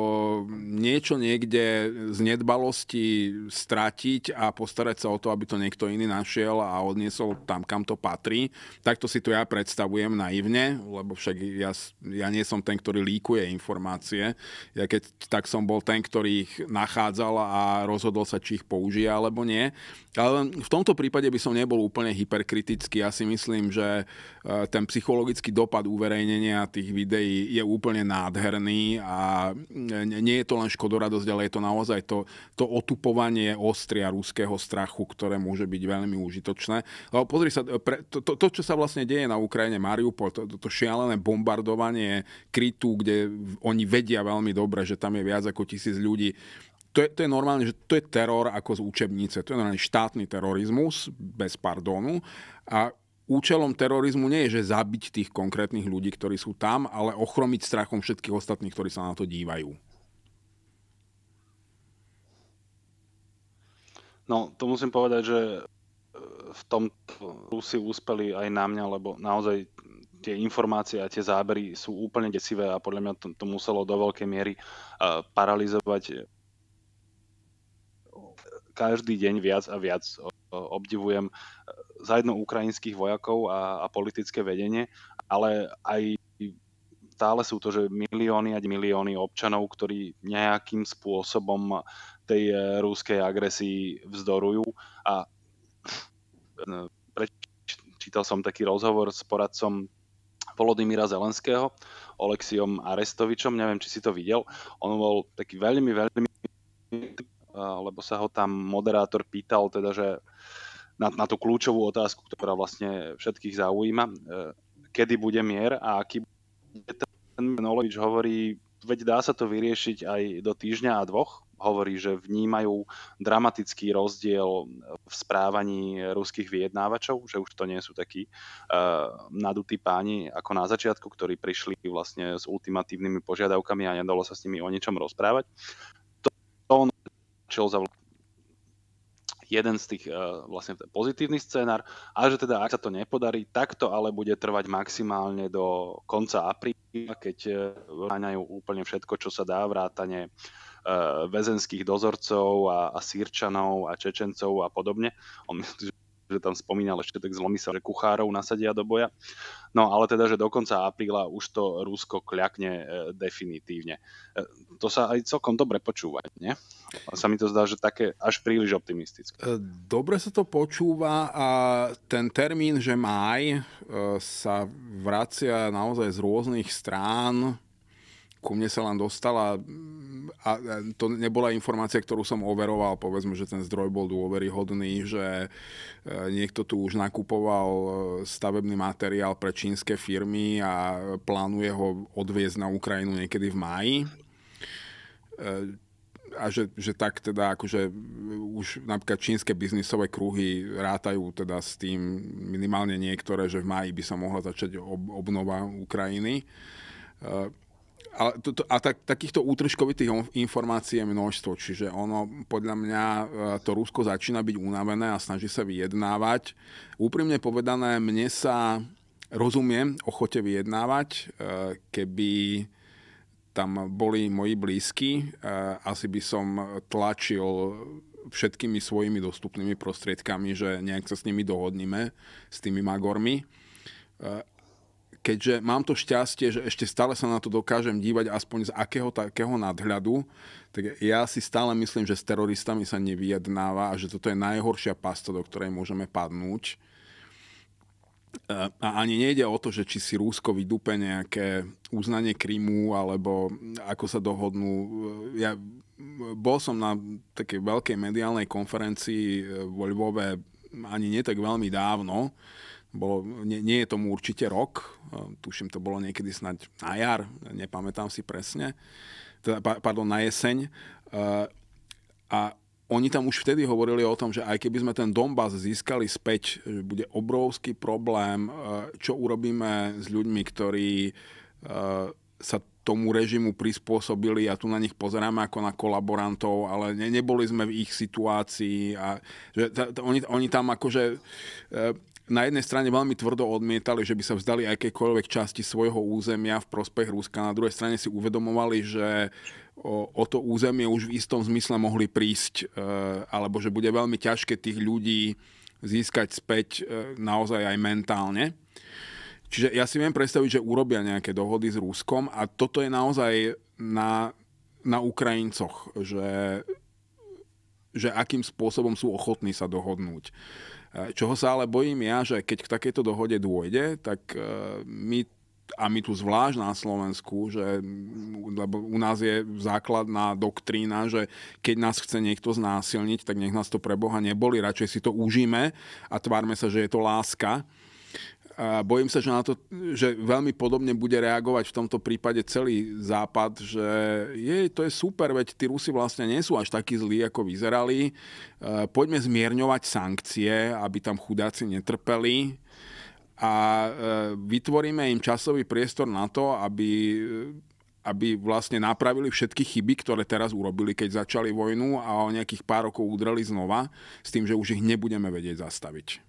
niečo niekde z nedbalosti stratiť a postarať sa o to, aby to niekto iný našiel a odniesol tam, kam to patrí. Takto si to ja predstavujem naivne, lebo však ja, ja nie som ten, ktorý líkuje informácie. Ja keď tak som bol ten, ktorý ich nachádzal a rozhodol sa, či ich použije alebo nie. Ale v tomto prípade by som nebol úplne hyperkritický. Ja si myslím, že eh, ten psychologický dopad uverejnenia tých videí je úplne nádherný a nie je to len škodoradosť, ale je to naozaj to, to otupovanie ostria ruského strachu, ktoré môže byť veľmi užitočné. Lebo pozri sa, pre, to, to, to, čo sa vlastne deje na Ukrajine, Mariupol, to, to, to šialené bombardovanie krytu, kde oni vedia veľmi dobre, že tam je viac ako tisíc ľudí, to je, to je normálne, že to je teror ako z učebnice, to je normálne štátny terorizmus, bez pardónu. A účelom terorizmu nie je, že zabiť tých konkrétnych ľudí, ktorí sú tam, ale ochromiť strachom všetkých ostatných, ktorí sa na to dívajú. No, to musím povedať, že e, v tom Rusi úspeli aj na mňa, lebo naozaj tie informácie a tie zábery sú úplne desivé a podľa mňa to, to muselo do veľkej miery e, paralizovať každý deň viac a viac obdivujem e, zajedno ukrajinských vojakov a, a politické vedenie, ale aj stále sú to, že milióny a milióny občanov, ktorí nejakým spôsobom tej e, rúskej agresii vzdorujú a e, prečítal som taký rozhovor s poradcom Volodymyra Zelenského, Oleksiom Arestovičom, neviem, či si to videl. On bol taký veľmi, veľmi Eh, lebo sa ho tam moderátor pýtal, teda, že na, na tú kľúčovú otázku, ktorá vlastne všetkých zaujíma, eh, kedy bude mier a aký bude ten Nolovič hovorí, veď dá sa to vyriešiť aj do týždňa a dvoch, hovorí, že vnímajú dramatický rozdiel v správaní ruských vyjednávačov, že už to nie sú takí uh, nadutí páni ako na začiatku, ktorí prišli vlastne s ultimatívnymi požiadavkami a nedalo sa s nimi o ničom rozprávať. To, to on za jeden z tých uh, vlastne pozitívny scénar a že teda ak sa to nepodarí, tak to ale bude trvať maximálne do konca apríla, keď e, vráňajú úplne všetko, čo sa dá, vrátane uh, väzenských dozorcov a, a sírčanov a čečencov a podobne. On myslí, že že tam spomínal ešte tak zlomysel, sa, že kuchárov nasadia do boja. No ale teda, že do konca apríla už to Rusko kľakne e, definitívne. E, to sa aj celkom dobre počúva, nie? Sa mi to zdá, že také až príliš optimistické. E, dobre sa to počúva a ten termín, že maj sa vracia naozaj z rôznych strán ku mne sa len dostala a to nebola informácia, ktorú som overoval, povedzme, že ten zdroj bol dôveryhodný, že e, niekto tu už nakupoval e, stavebný materiál pre čínske firmy a plánuje ho odviezť na Ukrajinu niekedy v máji e, a že, že tak teda akože už napríklad čínske biznisové kruhy rátajú teda s tým minimálne niektoré, že v máji by sa mohla začať ob, obnova Ukrajiny ale to, to, a tak, takýchto útržkovitých informácií je množstvo, čiže ono podľa mňa e, to Rusko začína byť unavené a snaží sa vyjednávať. Úprimne povedané, mne sa rozumiem ochote vyjednávať, e, keby tam boli moji blízky, e, asi by som tlačil všetkými svojimi dostupnými prostriedkami, že nejak sa s nimi dohodneme, s tými magormi keďže mám to šťastie, že ešte stále sa na to dokážem dívať aspoň z akého takého nadhľadu, tak ja si stále myslím, že s teroristami sa nevyjednáva a že toto je najhoršia pasta, do ktorej môžeme padnúť. E, a ani nejde o to, že či si Rúsko vydúpe nejaké uznanie Krymu, alebo ako sa dohodnú. E, ja bol som na takej veľkej mediálnej konferencii e, vo Lvove ani netak veľmi dávno, bolo, nie, nie je tomu určite rok, e, tuším, to bolo niekedy snáď na jar, nepamätám si presne, teda, pardon, na jeseň. E, a oni tam už vtedy hovorili o tom, že aj keby sme ten Donbass získali späť, že bude obrovský problém, e, čo urobíme s ľuďmi, ktorí sa tomu režimu prispôsobili a tu na nich pozeráme ako na kolaborantov, ale ne, neboli sme v ich situácii. A, že t- t- oni, oni tam akože e, na jednej strane veľmi tvrdo odmietali, že by sa vzdali akékoľvek časti svojho územia v prospech Ruska, na druhej strane si uvedomovali, že o, o to územie už v istom zmysle mohli prísť, e, alebo že bude veľmi ťažké tých ľudí získať späť e, naozaj aj mentálne. Čiže ja si viem predstaviť, že urobia nejaké dohody s Ruskom a toto je naozaj na, na Ukrajincoch, že, že akým spôsobom sú ochotní sa dohodnúť. E, čoho sa ale bojím ja, že keď k takejto dohode dôjde, tak e, my a my tu zvlášť na Slovensku, že, lebo u nás je základná doktrína, že keď nás chce niekto znásilniť, tak nech nás to pre Boha neboli, radšej si to užíme a tvárme sa, že je to láska a bojím sa, že, na to, že veľmi podobne bude reagovať v tomto prípade celý Západ, že je, to je super, veď tí Rusi vlastne nie sú až takí zlí, ako vyzerali. E, poďme zmierňovať sankcie, aby tam chudáci netrpeli a e, vytvoríme im časový priestor na to, aby e, aby vlastne napravili všetky chyby, ktoré teraz urobili, keď začali vojnu a o nejakých pár rokov udreli znova, s tým, že už ich nebudeme vedieť zastaviť.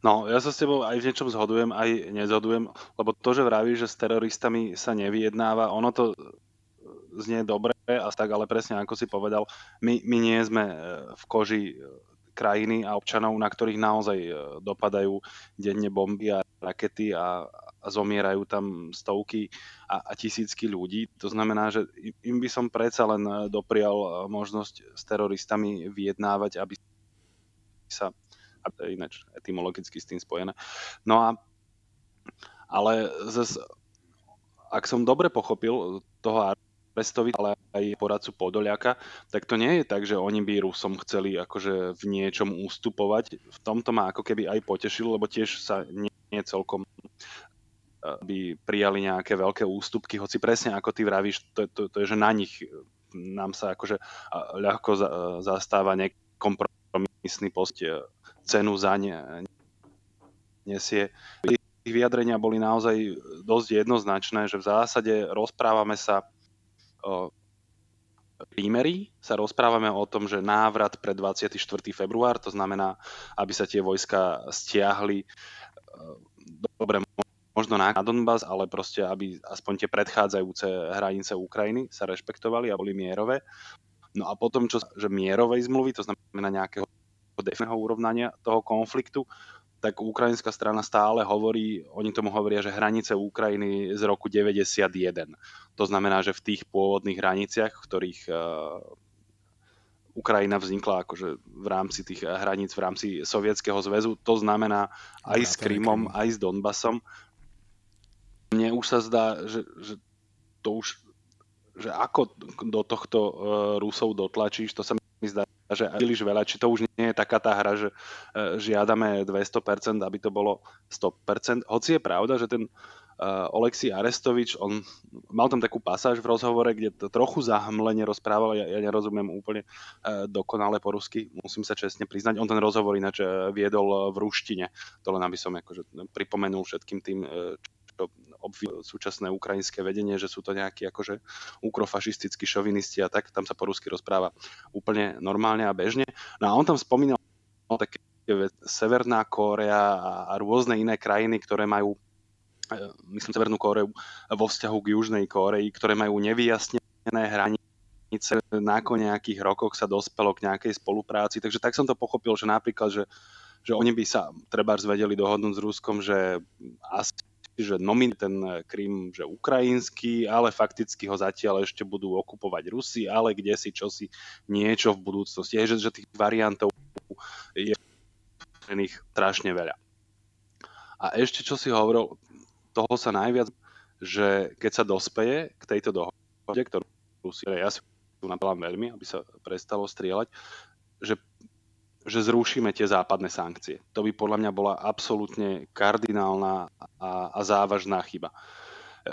No, ja sa s tebou aj v niečom zhodujem, aj nezhodujem, lebo to, že vravíš, že s teroristami sa nevyjednáva, ono to e, znie dobre a tak, ale presne ako si povedal, my, my nie sme e, v koži e, krajiny a občanov, na ktorých naozaj dopadajú denne bomby a rakety a, a zomierajú tam stovky a, a tisícky ľudí. To znamená, že im by som predsa len doprial možnosť s teroristami vyjednávať, aby sa a to je ináč etymologicky s tým spojené. No a ale zase, ak som dobre pochopil toho Arestovi, ale aj poradcu Podoliaka, tak to nie je tak, že oni by Rusom chceli akože v niečom ústupovať. V tomto ma ako keby aj potešil, lebo tiež sa nie, nie celkom eh, by prijali nejaké veľké ústupky, hoci presne ako ty vravíš, to, to, to je, že na nich eh, nám sa akože eh, ľahko zastáva nekompromisný post cenu za ne nesie. Tých vyjadrenia boli naozaj dosť jednoznačné, že v zásade rozprávame sa o prímery, sa rozprávame o tom, že návrat pre 24. február, to znamená, aby sa tie vojska stiahli e, dobre možno na Donbass, ale proste, aby aspoň tie predchádzajúce hranice Ukrajiny sa rešpektovali a boli mierové. No a potom, čo, že mierovej zmluvy, to znamená nejakého ako definitívneho urovnania toho konfliktu, tak ukrajinská strana stále hovorí, oni tomu hovoria, že hranice Ukrajiny z roku 91. To znamená, že v tých pôvodných hraniciach, v ktorých e, Ukrajina vznikla akože v rámci tých e, hraníc, v rámci Sovietskeho zväzu. To znamená aj s Krymom, aj s Donbasom. Mne už sa zdá, že, že to už, že ako do tohto e, Rusov dotlačíš, to sa mi zdá že príliš veľa, či to už nie je taká tá hra, že e, žiadame 200%, aby to bolo 100%, hoci je pravda, že ten uh, e, Oleksi Arestovič, on mal tam takú pasáž v rozhovore, kde to trochu zahmlenie rozprával, ja, ja nerozumiem úplne uh, dokonale po rusky, musím sa čestne priznať. On ten rozhovor ináč viedol v ruštine, to len aby som akože pripomenul všetkým tým, uh, to obvinilo súčasné ukrajinské vedenie, že sú to nejakí akože ukrofašistickí šovinisti a tak, tam sa po rusky rozpráva úplne normálne a bežne. No a on tam spomínal také Severná Kórea a rôzne iné krajiny, ktoré majú e, myslím Severnú Kóreu vo vzťahu k Južnej Kórei, ktoré majú nevyjasnené hranice. na nejakých rokoch sa dospelo k nejakej spolupráci, takže tak som to pochopil, že napríklad, že že oni by sa treba zvedeli dohodnúť s Ruskom, že asi že nomin ten eh, Krym, že ukrajinský, ale fakticky ho zatiaľ ešte budú okupovať Rusi, ale kde si čosi niečo v budúcnosti. Je, že, že tých variantov je strašne veľa. A ešte čo si hovoril, toho sa najviac, že keď sa dospeje k tejto dohode, ktorú si ja si tu napelám veľmi, aby sa prestalo strieľať, že že zrušíme tie západné sankcie. To by podľa mňa bola absolútne kardinálna a, a závažná chyba.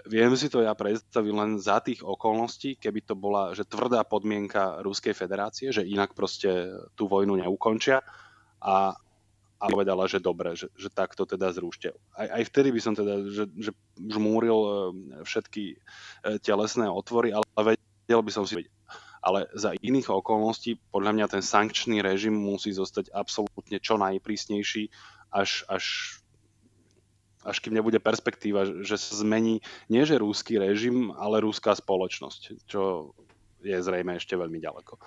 Viem si to ja predstaviť len za tých okolností, keby to bola že tvrdá podmienka Ruskej federácie, že inak proste tú vojnu neukončia a, a povedala, že dobre, že, že takto teda zrúšte. Aj, aj vtedy by som teda, že, že žmúril eh, všetky eh, telesné otvory, ale vedel by som si vedieť ale za iných okolností podľa mňa ten sankčný režim musí zostať absolútne čo najprísnejší, až, až, až kým nebude perspektíva, že sa zmení nie že rúský režim, ale rúská spoločnosť, čo je zrejme ešte veľmi ďaleko.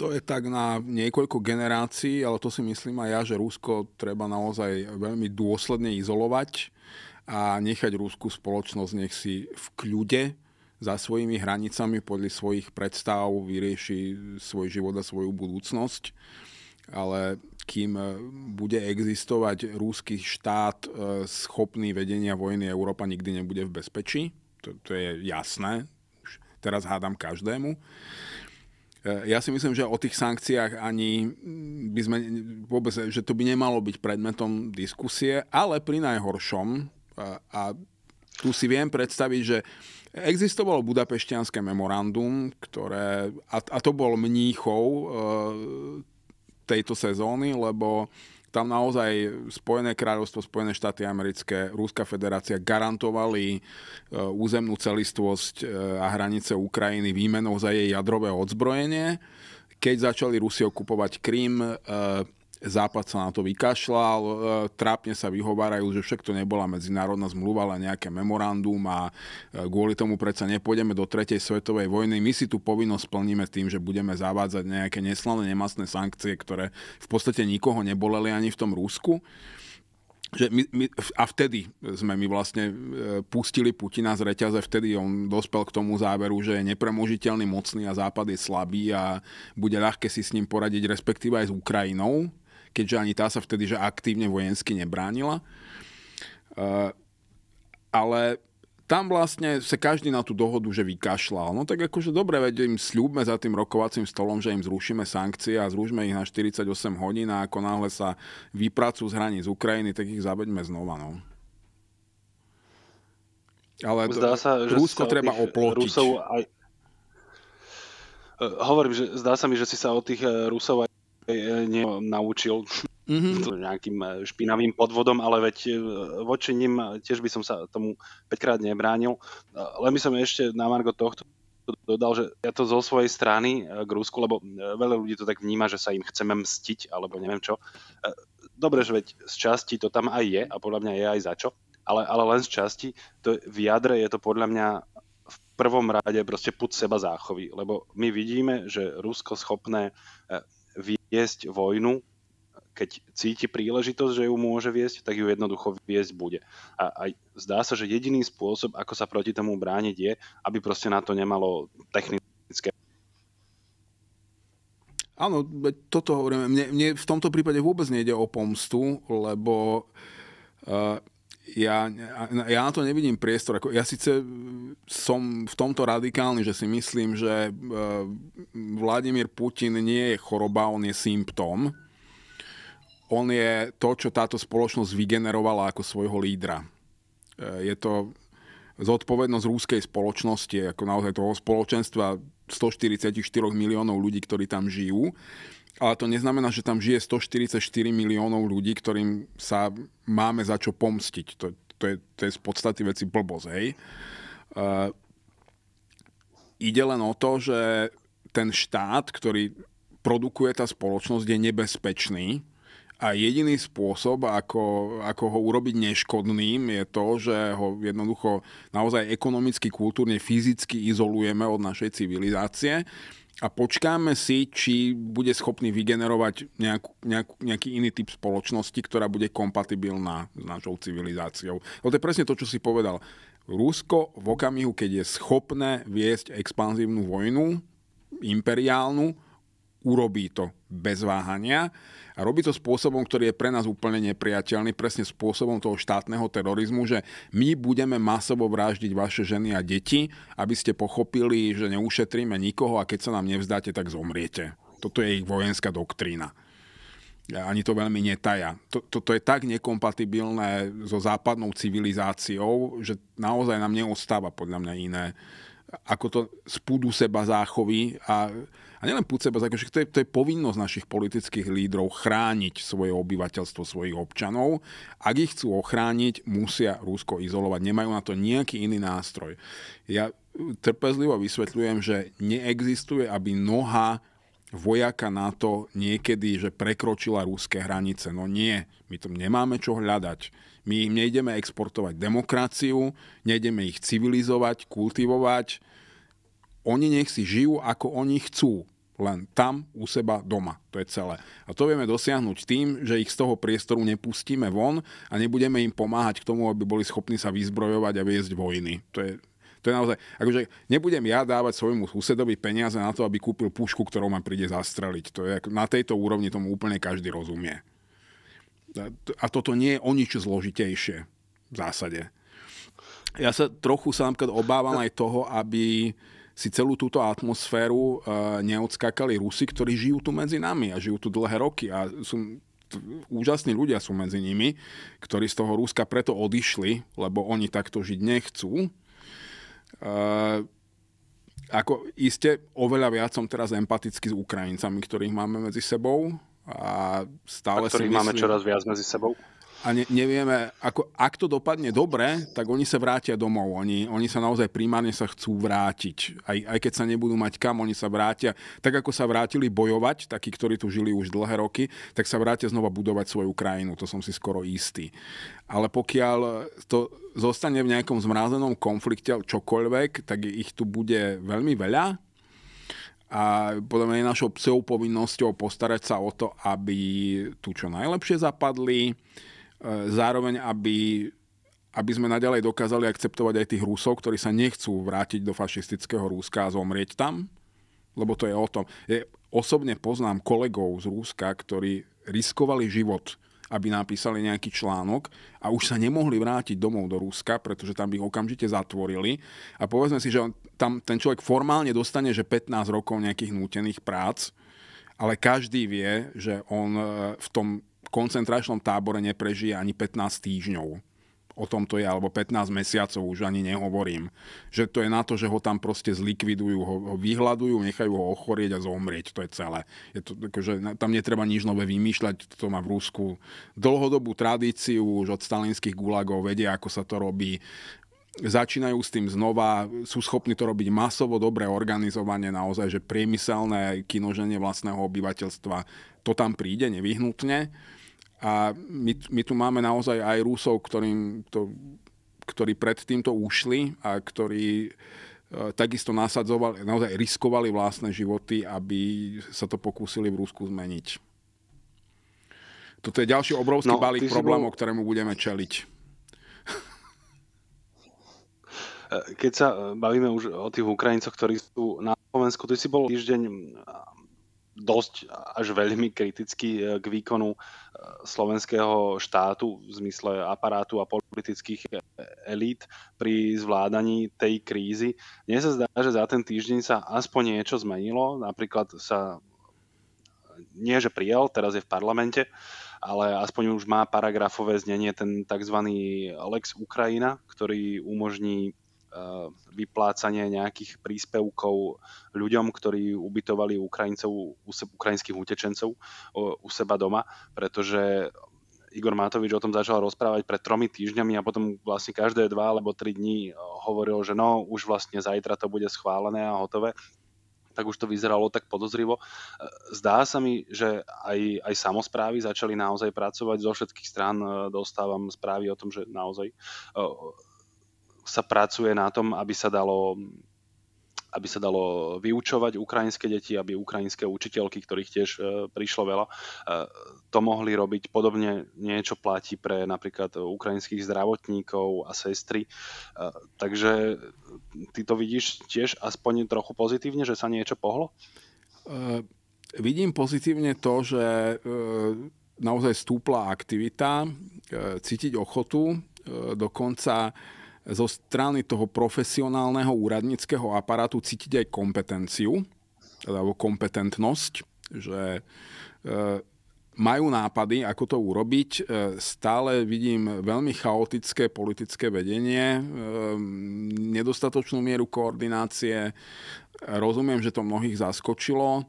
To je tak na niekoľko generácií, ale to si myslím aj ja, že Rusko treba naozaj veľmi dôsledne izolovať a nechať rúskú spoločnosť nech si v kľude za svojimi hranicami podľa svojich predstav vyrieši svoj život a svoju budúcnosť. Ale kým e, bude existovať rúský štát e, schopný vedenia vojny, Európa nikdy nebude v bezpečí. To, to je jasné. Už teraz hádam každému. E, ja si myslím, že o tých sankciách ani by sme vôbec, že to by nemalo byť predmetom diskusie, ale pri najhoršom a tu si viem predstaviť, že Existovalo budapešťanské memorandum, ktoré, a, a to bol mníchov e, tejto sezóny, lebo tam naozaj Spojené kráľovstvo, Spojené štáty americké, Rúska federácia garantovali e, územnú celistvosť e, a hranice Ukrajiny výmenou za jej jadrové odzbrojenie. Keď začali Rusi okupovať Krym, e, Západ sa na to vykašľal, e, trápne sa vyhovárajú, že však to nebola medzinárodná zmluva, ale nejaké memorandum a e, kvôli tomu predsa nepôjdeme do tretej svetovej vojny. My si tú povinnosť splníme tým, že budeme zavádzať nejaké neslané, nemastné sankcie, ktoré v podstate nikoho neboleli ani v tom Rusku že my, my, a vtedy sme my vlastne e, pustili Putina z reťaze, vtedy on dospel k tomu záveru, že je nepremožiteľný, mocný a Západ je slabý a bude ľahké si s ním poradiť, respektíve aj s Ukrajinou keďže ani tá sa vtedy že aktívne vojensky nebránila. Eh, ale tam vlastne sa každý na tú dohodu že vykašľal. No tak akože dobre, veď im sľúbme za tým rokovacím stolom, že im zrušíme sankcie a zrušme ich na 48 hodín a ako náhle sa vypracujú z z Ukrajiny, tak ich zabeďme znova. No. Ale Zdá sa, že Rusko treba oplotiť. Rusov aj... Eh, hovorím, že zdá sa mi, že si sa o tých eh, Rusov aj E, naučil mm-hmm. <laughs> nejakým e, špinavým podvodom, ale veď e, voči ním tiež by som sa tomu 5-krát nebránil. Len by som ešte na Margo tohto dodal, že ja to zo svojej strany k Rusku, lebo veľa ľudí to tak vníma, že sa im chceme mstiť, alebo neviem čo. Dobre, že veď z časti to tam aj je a podľa mňa je aj za čo, ale, ale len z časti. To, v jadre je to podľa mňa v prvom rade proste put seba záchovy, lebo my vidíme, že Rusko schopné viesť vojnu, keď cíti príležitosť, že ju môže viesť, tak ju jednoducho viesť bude. A, a zdá sa, že jediný spôsob, ako sa proti tomu brániť je, aby proste na to nemalo technické Áno, toto hovoríme. Mne, mne v tomto prípade vôbec nejde o pomstu, lebo uh, ja, ja na to nevidím priestor. Ako, ja síce som v tomto radikálny, že si myslím, že e, Vladimír Putin nie je choroba, on je symptóm. On je to, čo táto spoločnosť vygenerovala ako svojho lídra. E, je to zodpovednosť rúskej spoločnosti, ako naozaj toho spoločenstva 144 miliónov ľudí, ktorí tam žijú ale to neznamená, že tam žije 144 miliónov ľudí, ktorým sa máme za čo pomstiť. To, to, je, to je z podstaty veci blbosť, hej. Uh, ide len o to, že ten štát, ktorý produkuje tá spoločnosť, je nebezpečný a jediný spôsob, ako, ako ho urobiť neškodným, je to, že ho jednoducho naozaj ekonomicky, kultúrne, fyzicky izolujeme od našej civilizácie a počkáme si, či bude schopný vygenerovať nejakú, nejakú, nejaký iný typ spoločnosti, ktorá bude kompatibilná s našou civilizáciou. Lebo no to je presne to, čo si povedal. Rusko v okamihu, keď je schopné viesť expanzívnu vojnu, imperiálnu, urobí to bez váhania a robí to spôsobom, ktorý je pre nás úplne nepriateľný, presne spôsobom toho štátneho terorizmu, že my budeme masovo vraždiť vaše ženy a deti, aby ste pochopili, že neušetríme nikoho a keď sa nám nevzdáte, tak zomriete. Toto je ich vojenská doktrína. Ani to veľmi netaja. Toto je tak nekompatibilné so západnou civilizáciou, že naozaj nám neostáva podľa mňa iné ako to spúdu seba záchovy a a nielen Puceba, že to je, to je povinnosť našich politických lídrov chrániť svoje obyvateľstvo, svojich občanov. Ak ich chcú ochrániť, musia Rusko izolovať. Nemajú na to nejaký iný nástroj. Ja uh, trpezlivo vysvetľujem, že neexistuje, aby noha vojaka NATO niekedy, že prekročila rúské hranice. No nie, my to nemáme čo hľadať. My im nejdeme exportovať demokraciu, nejdeme ich civilizovať, kultivovať. Oni nech si žijú, ako oni chcú len tam, u seba, doma. To je celé. A to vieme dosiahnuť tým, že ich z toho priestoru nepustíme von a nebudeme im pomáhať k tomu, aby boli schopní sa vyzbrojovať a viesť vojny. To je, to je naozaj, akože nebudem ja dávať svojmu susedovi peniaze na to, aby kúpil pušku, ktorou ma príde zastreliť. To je, na tejto úrovni tomu úplne každý rozumie. A toto nie je o nič zložitejšie v zásade. Ja sa trochu sa napríklad obávam aj toho, aby si celú túto atmosféru e, neodskákali Rusi, ktorí žijú tu medzi nami a žijú tu dlhé roky a sú úžasní ľudia sú medzi nimi, ktorí z toho Ruska preto odišli, lebo oni takto žiť nechcú. E, ako iste, oveľa viac som teraz empatický s Ukrajincami, ktorých máme medzi sebou. A stále a ktorých si myslím, máme čoraz viac medzi sebou? a ne, nevieme, ako, ak to dopadne dobre, tak oni sa vrátia domov. Oni, oni sa naozaj primárne sa chcú vrátiť. Aj, aj keď sa nebudú mať kam, oni sa vrátia. Tak ako sa vrátili bojovať, takí, ktorí tu žili už dlhé roky, tak sa vrátia znova budovať svoju krajinu. To som si skoro istý. Ale pokiaľ to zostane v nejakom zmrázenom konflikte čokoľvek, tak ich tu bude veľmi veľa a podľa mňa je našou psou povinnosťou postarať sa o to, aby tu čo najlepšie zapadli, zároveň, aby aby sme naďalej dokázali akceptovať aj tých Rusov, ktorí sa nechcú vrátiť do fašistického Rúska a zomrieť tam, lebo to je o tom. Je, osobne poznám kolegov z Rúska, ktorí riskovali život, aby napísali nejaký článok a už sa nemohli vrátiť domov do Rúska, pretože tam by ich okamžite zatvorili. A povedzme si, že on, tam ten človek formálne dostane, že 15 rokov nejakých nútených prác, ale každý vie, že on eh, v tom koncentračnom tábore neprežije ani 15 týždňov. O tom to je, alebo 15 mesiacov, už ani nehovorím. Že to je na to, že ho tam proste zlikvidujú, ho, ho vyhľadujú, nechajú ho ochorieť a zomrieť, to je celé. Je to, akože, tam netreba nič nové vymýšľať, to má v Rusku dlhodobú tradíciu, už od stalinských gulagov vedia, ako sa to robí začínajú s tým znova, sú schopní to robiť masovo, dobre organizovanie, naozaj, že priemyselné kinoženie vlastného obyvateľstva, to tam príde nevyhnutne. A my, my tu máme naozaj aj Rusov, ktorým to, ktorí pred týmto ušli a ktorí e, takisto nasadzovali, naozaj riskovali vlastné životy, aby sa to pokúsili v Rusku zmeniť. Toto je ďalší obrovský no, balík problémov, bol... ktorému budeme čeliť. E, keď sa e, bavíme už o tých Ukrajincoch, ktorí sú na Slovensku, ty si bol týždeň dosť až veľmi kriticky eh, k výkonu eh, slovenského štátu v zmysle aparátu a politických eh, elít pri zvládaní tej krízy. Mne sa zdá, že za ten týždeň sa aspoň niečo zmenilo, napríklad sa nie, že prijal, teraz je v parlamente, ale aspoň už má paragrafové znenie ten tzv. Lex Ukrajina, ktorý umožní Eh, vyplácanie nejakých príspevkov ľuďom, ktorí ubytovali Ukrajincov, ukrajinských utečencov u seba doma, pretože Igor Matovič o tom začal rozprávať pred tromi týždňami a potom vlastne každé dva alebo tri dní eh, hovoril, že no už vlastne zajtra to bude schválené a hotové tak už to vyzeralo tak podozrivo. Eh, zdá sa mi, že aj, aj samozprávy začali naozaj pracovať. Zo všetkých strán dostávam správy o tom, že naozaj sa pracuje na tom, aby sa dalo aby sa dalo vyučovať ukrajinské deti, aby ukrajinské učiteľky, ktorých tiež e, prišlo veľa, e, to mohli robiť. Podobne niečo platí pre napríklad ukrajinských zdravotníkov a sestry. E, takže ty to vidíš tiež aspoň trochu pozitívne, že sa niečo pohlo? E, vidím pozitívne to, že e, naozaj stúpla aktivita, e, cítiť ochotu, dokonca zo strany toho profesionálneho úradníckého aparátu cítiť aj kompetenciu, teda, alebo kompetentnosť, že e, majú nápady, ako to urobiť. E, stále vidím veľmi chaotické politické vedenie, e, nedostatočnú mieru koordinácie. Rozumiem, že to mnohých zaskočilo.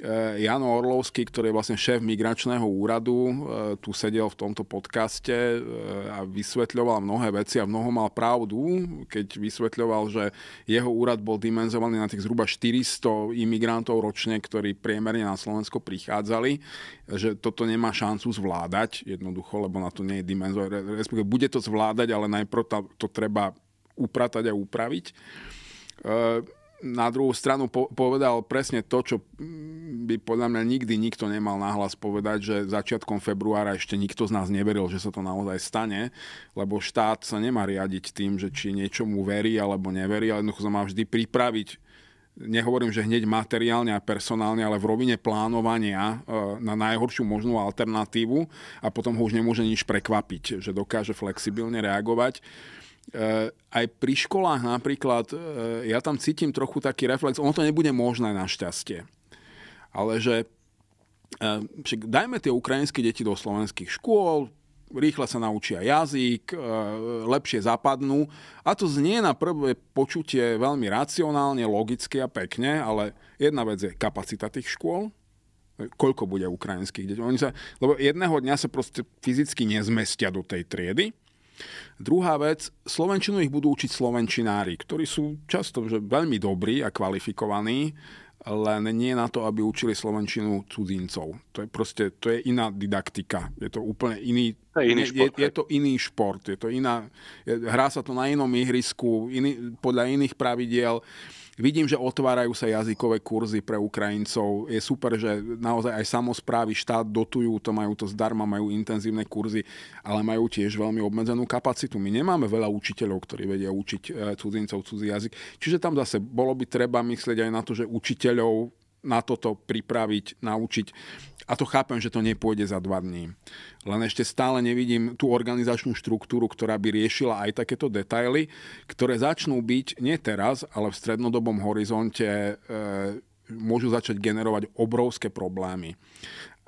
Eh, Jano Orlovský, ktorý je vlastne šéf migračného úradu, eh, tu sedel v tomto podcaste eh, a vysvetľoval mnohé veci a mnoho mal pravdu, keď vysvetľoval, že jeho úrad bol dimenzovaný na tých zhruba 400 imigrantov ročne, ktorí priemerne na Slovensko prichádzali, že toto nemá šancu zvládať jednoducho, lebo na to nie je dimenzované. Respektíve bude to zvládať, ale najprv to treba upratať a upraviť na druhú stranu po- povedal presne to, čo by podľa mňa nikdy nikto nemal nahlas povedať, že začiatkom februára ešte nikto z nás neveril, že sa to naozaj stane, lebo štát sa nemá riadiť tým, že či niečomu verí alebo neverí, ale jednoducho sa má vždy pripraviť nehovorím, že hneď materiálne a personálne, ale v rovine plánovania e, na najhoršiu možnú alternatívu a potom ho už nemôže nič prekvapiť, že dokáže flexibilne reagovať. E, aj pri školách napríklad, e, ja tam cítim trochu taký reflex, ono to nebude možné na šťastie. ale že e, však dajme tie ukrajinské deti do slovenských škôl, rýchle sa naučia jazyk, lepšie zapadnú. A to znie na prvé počutie veľmi racionálne, logicky a pekne, ale jedna vec je kapacita tých škôl, koľko bude ukrajinských detí. Oni sa, lebo jedného dňa sa proste fyzicky nezmestia do tej triedy Druhá vec, Slovenčinu ich budú učiť slovenčinári, ktorí sú často že veľmi dobrí a kvalifikovaní, len nie na to, aby učili slovenčinu cudzincov. To je proste, to je iná didaktika. Je to úplne iný, to je, iný šport, je, je to iný šport. Je to iná, je, hrá sa to na inom ihrisku, iný, podľa iných pravidiel. Uh, Vidím, že otvárajú sa jazykové kurzy pre Ukrajincov. Je super, že naozaj aj samozprávy, štát dotujú to, majú to zdarma, majú intenzívne kurzy, ale majú tiež veľmi obmedzenú kapacitu. My nemáme veľa učiteľov, ktorí vedia učiť e, cudzincov cudzí jazyk. Čiže tam zase bolo by treba myslieť aj na to, že učiteľov na toto pripraviť, naučiť. A to chápem, že to nepôjde za dva dní. Len ešte stále nevidím tú organizačnú štruktúru, ktorá by riešila aj takéto detaily, ktoré začnú byť nie teraz, ale v strednodobom horizonte e, môžu začať generovať obrovské problémy.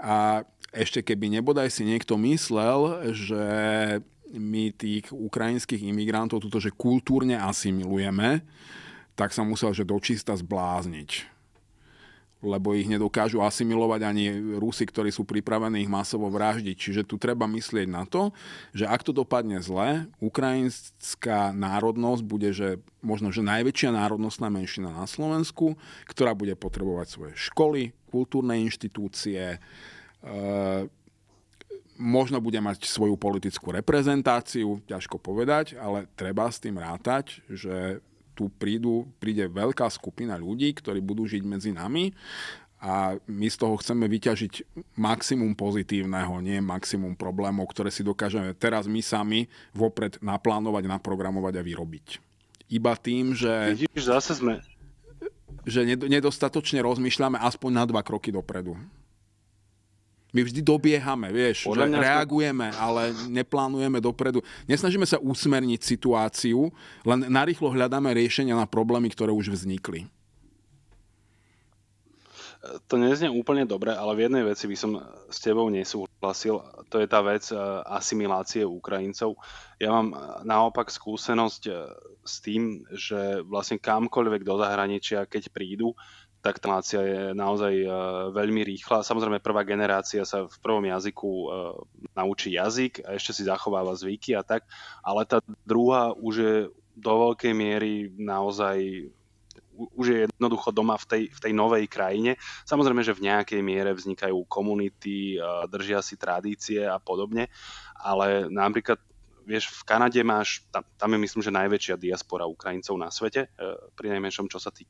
A ešte keby nebodaj si niekto myslel, že my tých ukrajinských imigrantov tuto, že kultúrne asimilujeme, tak sa musel že dočista zblázniť lebo ich nedokážu asimilovať ani Rusi, ktorí sú pripravení ich masovo vraždiť. Čiže tu treba myslieť na to, že ak to dopadne zle, ukrajinská národnosť bude že možno že najväčšia národnostná menšina na Slovensku, ktorá bude potrebovať svoje školy, kultúrne inštitúcie, e, možno bude mať svoju politickú reprezentáciu, ťažko povedať, ale treba s tým rátať, že tu prídu, príde veľká skupina ľudí, ktorí budú žiť medzi nami a my z toho chceme vyťažiť maximum pozitívneho, nie maximum problémov, ktoré si dokážeme teraz my sami vopred naplánovať, naprogramovať a vyrobiť. Iba tým, že... Vidíš, zase sme... Že nedostatočne rozmýšľame aspoň na dva kroky dopredu my vždy dobiehame, vieš, že reagujeme, ale neplánujeme dopredu. Nesnažíme sa usmerniť situáciu, len narýchlo hľadáme riešenia na problémy, ktoré už vznikli. To neznie úplne dobre, ale v jednej veci by som s tebou nesúhlasil. To je tá vec e, asimilácie Ukrajincov. Ja mám e, naopak skúsenosť e, s tým, že vlastne kamkoľvek do zahraničia, keď prídu, tak tá nácia je naozaj e, veľmi rýchla. Samozrejme, prvá generácia sa v prvom jazyku e, naučí jazyk a ešte si zachováva zvyky a tak, ale tá druhá už je do veľkej miery naozaj už je jednoducho doma v tej, v tej novej krajine. Samozrejme, že v nejakej miere vznikajú komunity, e, držia si tradície a podobne, ale napríklad vieš, v Kanade máš, tam, tam je myslím, že najväčšia diaspora Ukrajincov na svete, pri najmenšom, čo sa týka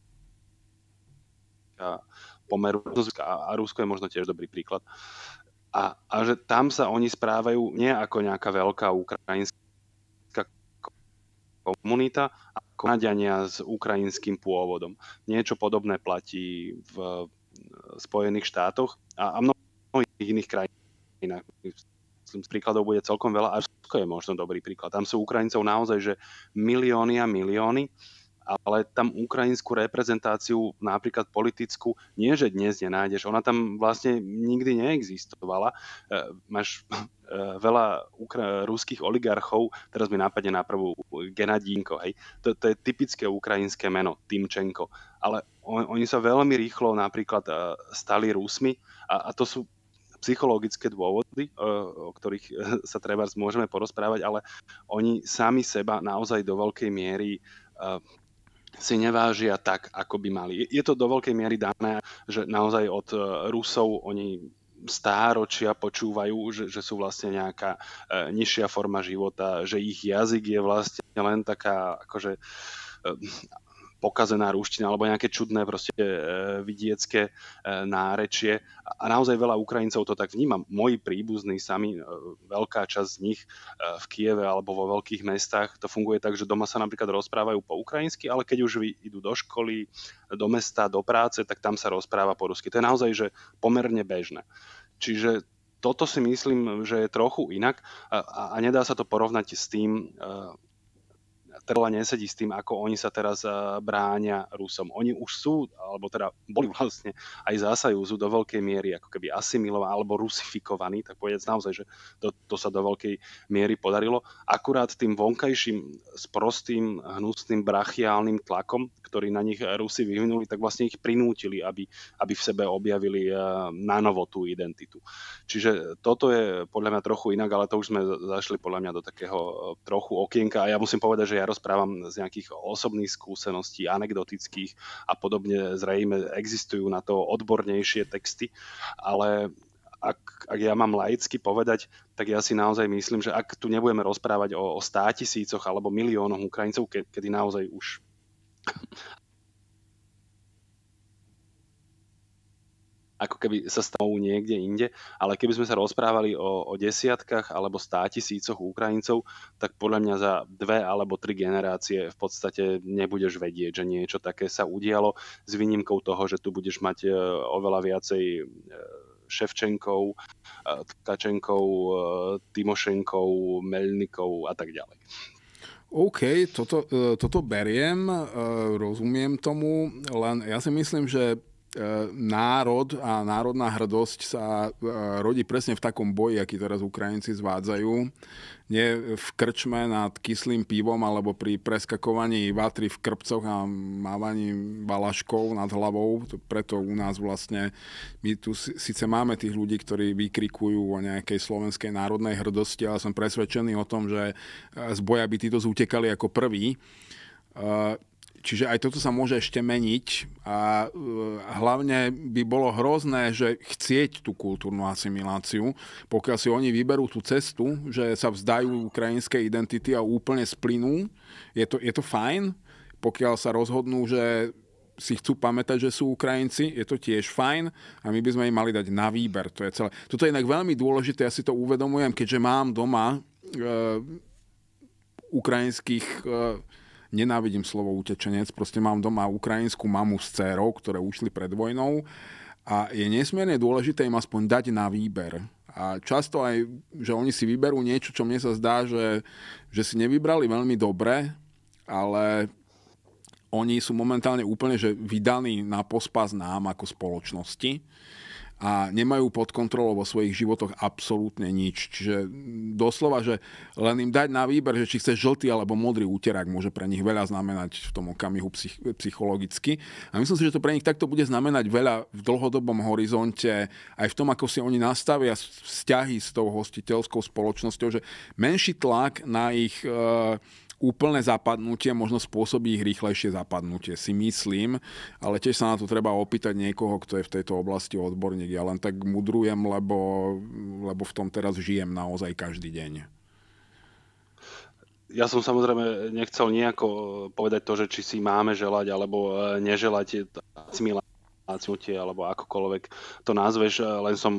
hľadiska pomeru a, a Rusko je možno tiež dobrý príklad. A, a že tam sa oni správajú nie ako nejaká veľká ukrajinská komunita, ako Kanadiania s ukrajinským pôvodom. Niečo podobné platí v Spojených štátoch a, a mnohých iných krajinách. Myslím, z príkladov bude celkom veľa a Rusko je možno dobrý príklad. Tam sú Ukrajincov naozaj, že milióny a milióny ale tam ukrajinskú reprezentáciu, napríklad politickú, nie že dnes nenájdeš. Ona tam vlastne nikdy neexistovala. E, máš e, veľa ukra- ruských oligarchov, teraz mi nápadne na prvú Genadínko, hej. To, to je typické ukrajinské meno, Timčenko. Ale on, oni sa veľmi rýchlo napríklad e, stali Rusmi a, a to sú psychologické dôvody, o ktorých sa treba môžeme porozprávať, ale oni sami seba naozaj do veľkej miery si nevážia tak, ako by mali. Je to do veľkej miery dané, že naozaj od e, Rusov oni stáročia počúvajú, že, že sú vlastne nejaká e, nižšia forma života, že ich jazyk je vlastne len taká akože e, pokazená ruština alebo nejaké čudné proste e, vidiecké e, nárečie. A naozaj veľa Ukrajincov to tak vníma. Moji príbuzní sami, e, veľká časť z nich v Kieve alebo vo veľkých mestách, to funguje tak, že doma sa napríklad rozprávajú po ukrajinsky, ale keď už idú do školy, do mesta, do práce, tak tam sa rozpráva po rusky. To je naozaj že pomerne bežné. Čiže toto si myslím, že je trochu inak a, a nedá sa to porovnať s tým, trla nesedí s tým, ako oni sa teraz eh, bránia Rusom. Oni už sú, alebo teda boli vlastne aj zásajú sú do veľkej miery ako keby asimilovaní alebo rusifikovaní, tak povedať naozaj, že to, to sa do veľkej miery podarilo. Akurát tým vonkajším sprostým, hnusným brachiálnym tlakom ktorý na nich eh, Rusi vyvinuli, tak vlastne ich prinútili, aby, aby v sebe objavili eh, na novo tú identitu. Čiže toto je podľa mňa trochu inak, ale to už sme zašli podľa mňa do takého eh, trochu okienka a ja musím povedať, že ja rozprávam z nejakých osobných skúseností, anekdotických a podobne zrejme existujú na to odbornejšie texty, ale ak, ak ja mám laicky povedať, tak ja si naozaj myslím, že ak tu nebudeme rozprávať o, o tisícoch alebo miliónoch Ukrajincov, ke, kedy naozaj už ako keby sa stalo niekde inde, ale keby sme sa rozprávali o, o desiatkách alebo stá tisícoch Ukrajincov, tak podľa mňa za dve alebo tri generácie v podstate nebudeš vedieť, že niečo také sa udialo, s výnimkou toho, že tu budeš mať e, oveľa viacej e, Ševčenkov, e, Tkačenkov, Timošenkov, Melnikov a tak ďalej. OK, toto, e, toto beriem, e, rozumiem tomu, len ja si myslím, že E, národ a národná hrdosť sa e, rodí presne v takom boji, aký teraz Ukrajinci zvádzajú. Nie v krčme nad kyslým pivom alebo pri preskakovaní vatry v krpcoch a mávaní balaškov nad hlavou. Preto u nás vlastne my tu síce máme tých ľudí, ktorí vykrikujú o nejakej slovenskej národnej hrdosti, ale som presvedčený o tom, že e, z boja by títo zútekali ako prví Čiže aj toto sa môže ešte meniť a e, hlavne by bolo hrozné, že chcieť tú kultúrnu asimiláciu, pokiaľ si oni vyberú tú cestu, že sa vzdajú ukrajinskej identity a úplne splynú, je to, je to fajn, pokiaľ sa rozhodnú, že si chcú pamätať, že sú Ukrajinci, je to tiež fajn a my by sme im mali dať na výber. To je celé. Toto je inak veľmi dôležité, ja si to uvedomujem, keďže mám doma e, ukrajinských e, nenávidím slovo utečenec, proste mám doma ukrajinskú mamu s dcerou, ktoré ušli pred vojnou a je nesmierne dôležité im aspoň dať na výber. A často aj, že oni si vyberú niečo, čo mne sa zdá, že, že si nevybrali veľmi dobre, ale oni sú momentálne úplne že vydaní na pospas nám ako spoločnosti a nemajú pod kontrolou vo svojich životoch absolútne nič. Čiže mm, doslova, že len im dať na výber, že či chce žltý alebo modrý úterák, môže pre nich veľa znamenať v tom okamihu psych- psychologicky. A myslím si, že to pre nich takto bude znamenať veľa v dlhodobom horizonte, aj v tom, ako si oni nastavia vzťahy s tou hostiteľskou spoločnosťou, že menší tlak na ich... E- úplné zapadnutie možno spôsobí ich rýchlejšie zapadnutie, si myslím, ale tiež sa na to treba opýtať niekoho, kto je v tejto oblasti odborník. Ja len tak mudrujem, lebo, lebo v tom teraz žijem naozaj každý deň. Ja som samozrejme nechcel nejako e, povedať to, že či si máme želať alebo e, neželať asimiláciu alebo akokoľvek to nazveš, e, len som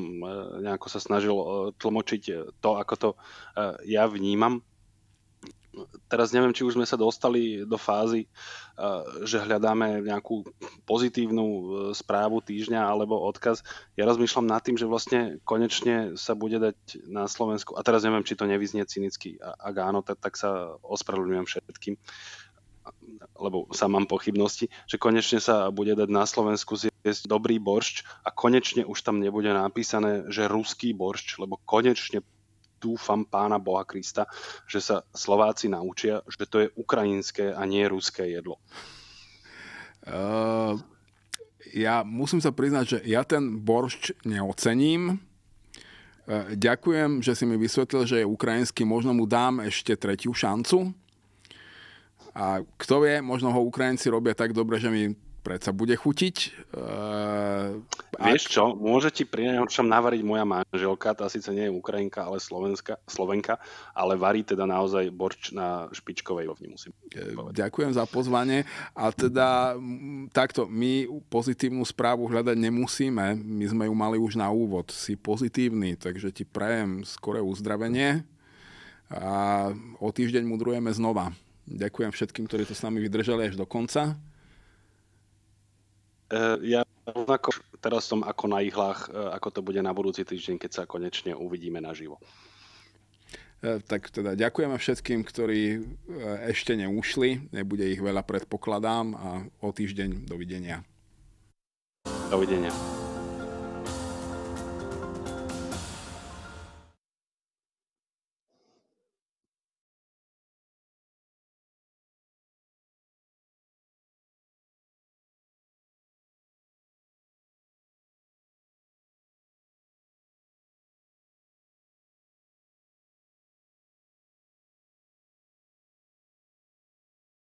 nejako sa snažil tlmočiť to, ako to ja vnímam teraz neviem, či už sme sa dostali do fázy, eh, že hľadáme nejakú pozitívnu eh, správu týždňa alebo odkaz. Ja rozmýšľam nad tým, že vlastne konečne sa bude dať na Slovensku, a teraz neviem, či to nevyznie cynicky, a ak áno, tak, tak sa ospravedlňujem všetkým, lebo sa mám pochybnosti, že konečne sa bude dať na Slovensku zjesť dobrý boršč a konečne už tam nebude napísané, že ruský boršč, lebo konečne dúfam pána Boha Krista, že sa Slováci naučia, že to je ukrajinské a nie ruské jedlo. Uh, ja musím sa priznať, že ja ten boršč neocením. Uh, ďakujem, že si mi vysvetlil, že je ukrajinský. Možno mu dám ešte tretiu šancu. A kto vie, možno ho Ukrajinci robia tak dobre, že mi predsa bude chutiť. Uh, Vieš ak... čo, môže ti pri najhoršom navariť moja manželka, tá síce nie je Ukrajinka, ale Slovenska, Slovenka, ale varí teda naozaj borč na špičkovej rovni, musím e, povedať. Ďakujem za pozvanie a teda takto, my pozitívnu správu hľadať nemusíme, my sme ju mali už na úvod, si pozitívny, takže ti prajem skore uzdravenie a o týždeň mudrujeme znova. Ďakujem všetkým, ktorí to s nami vydržali až do konca. E, ja rovnako teraz som ako na ihlách, e, ako to bude na budúci týždeň, keď sa konečne uvidíme naživo. E, tak teda ďakujeme všetkým, ktorí ešte neušli. Nebude ich veľa, predpokladám. A o týždeň dovidenia. Dovidenia.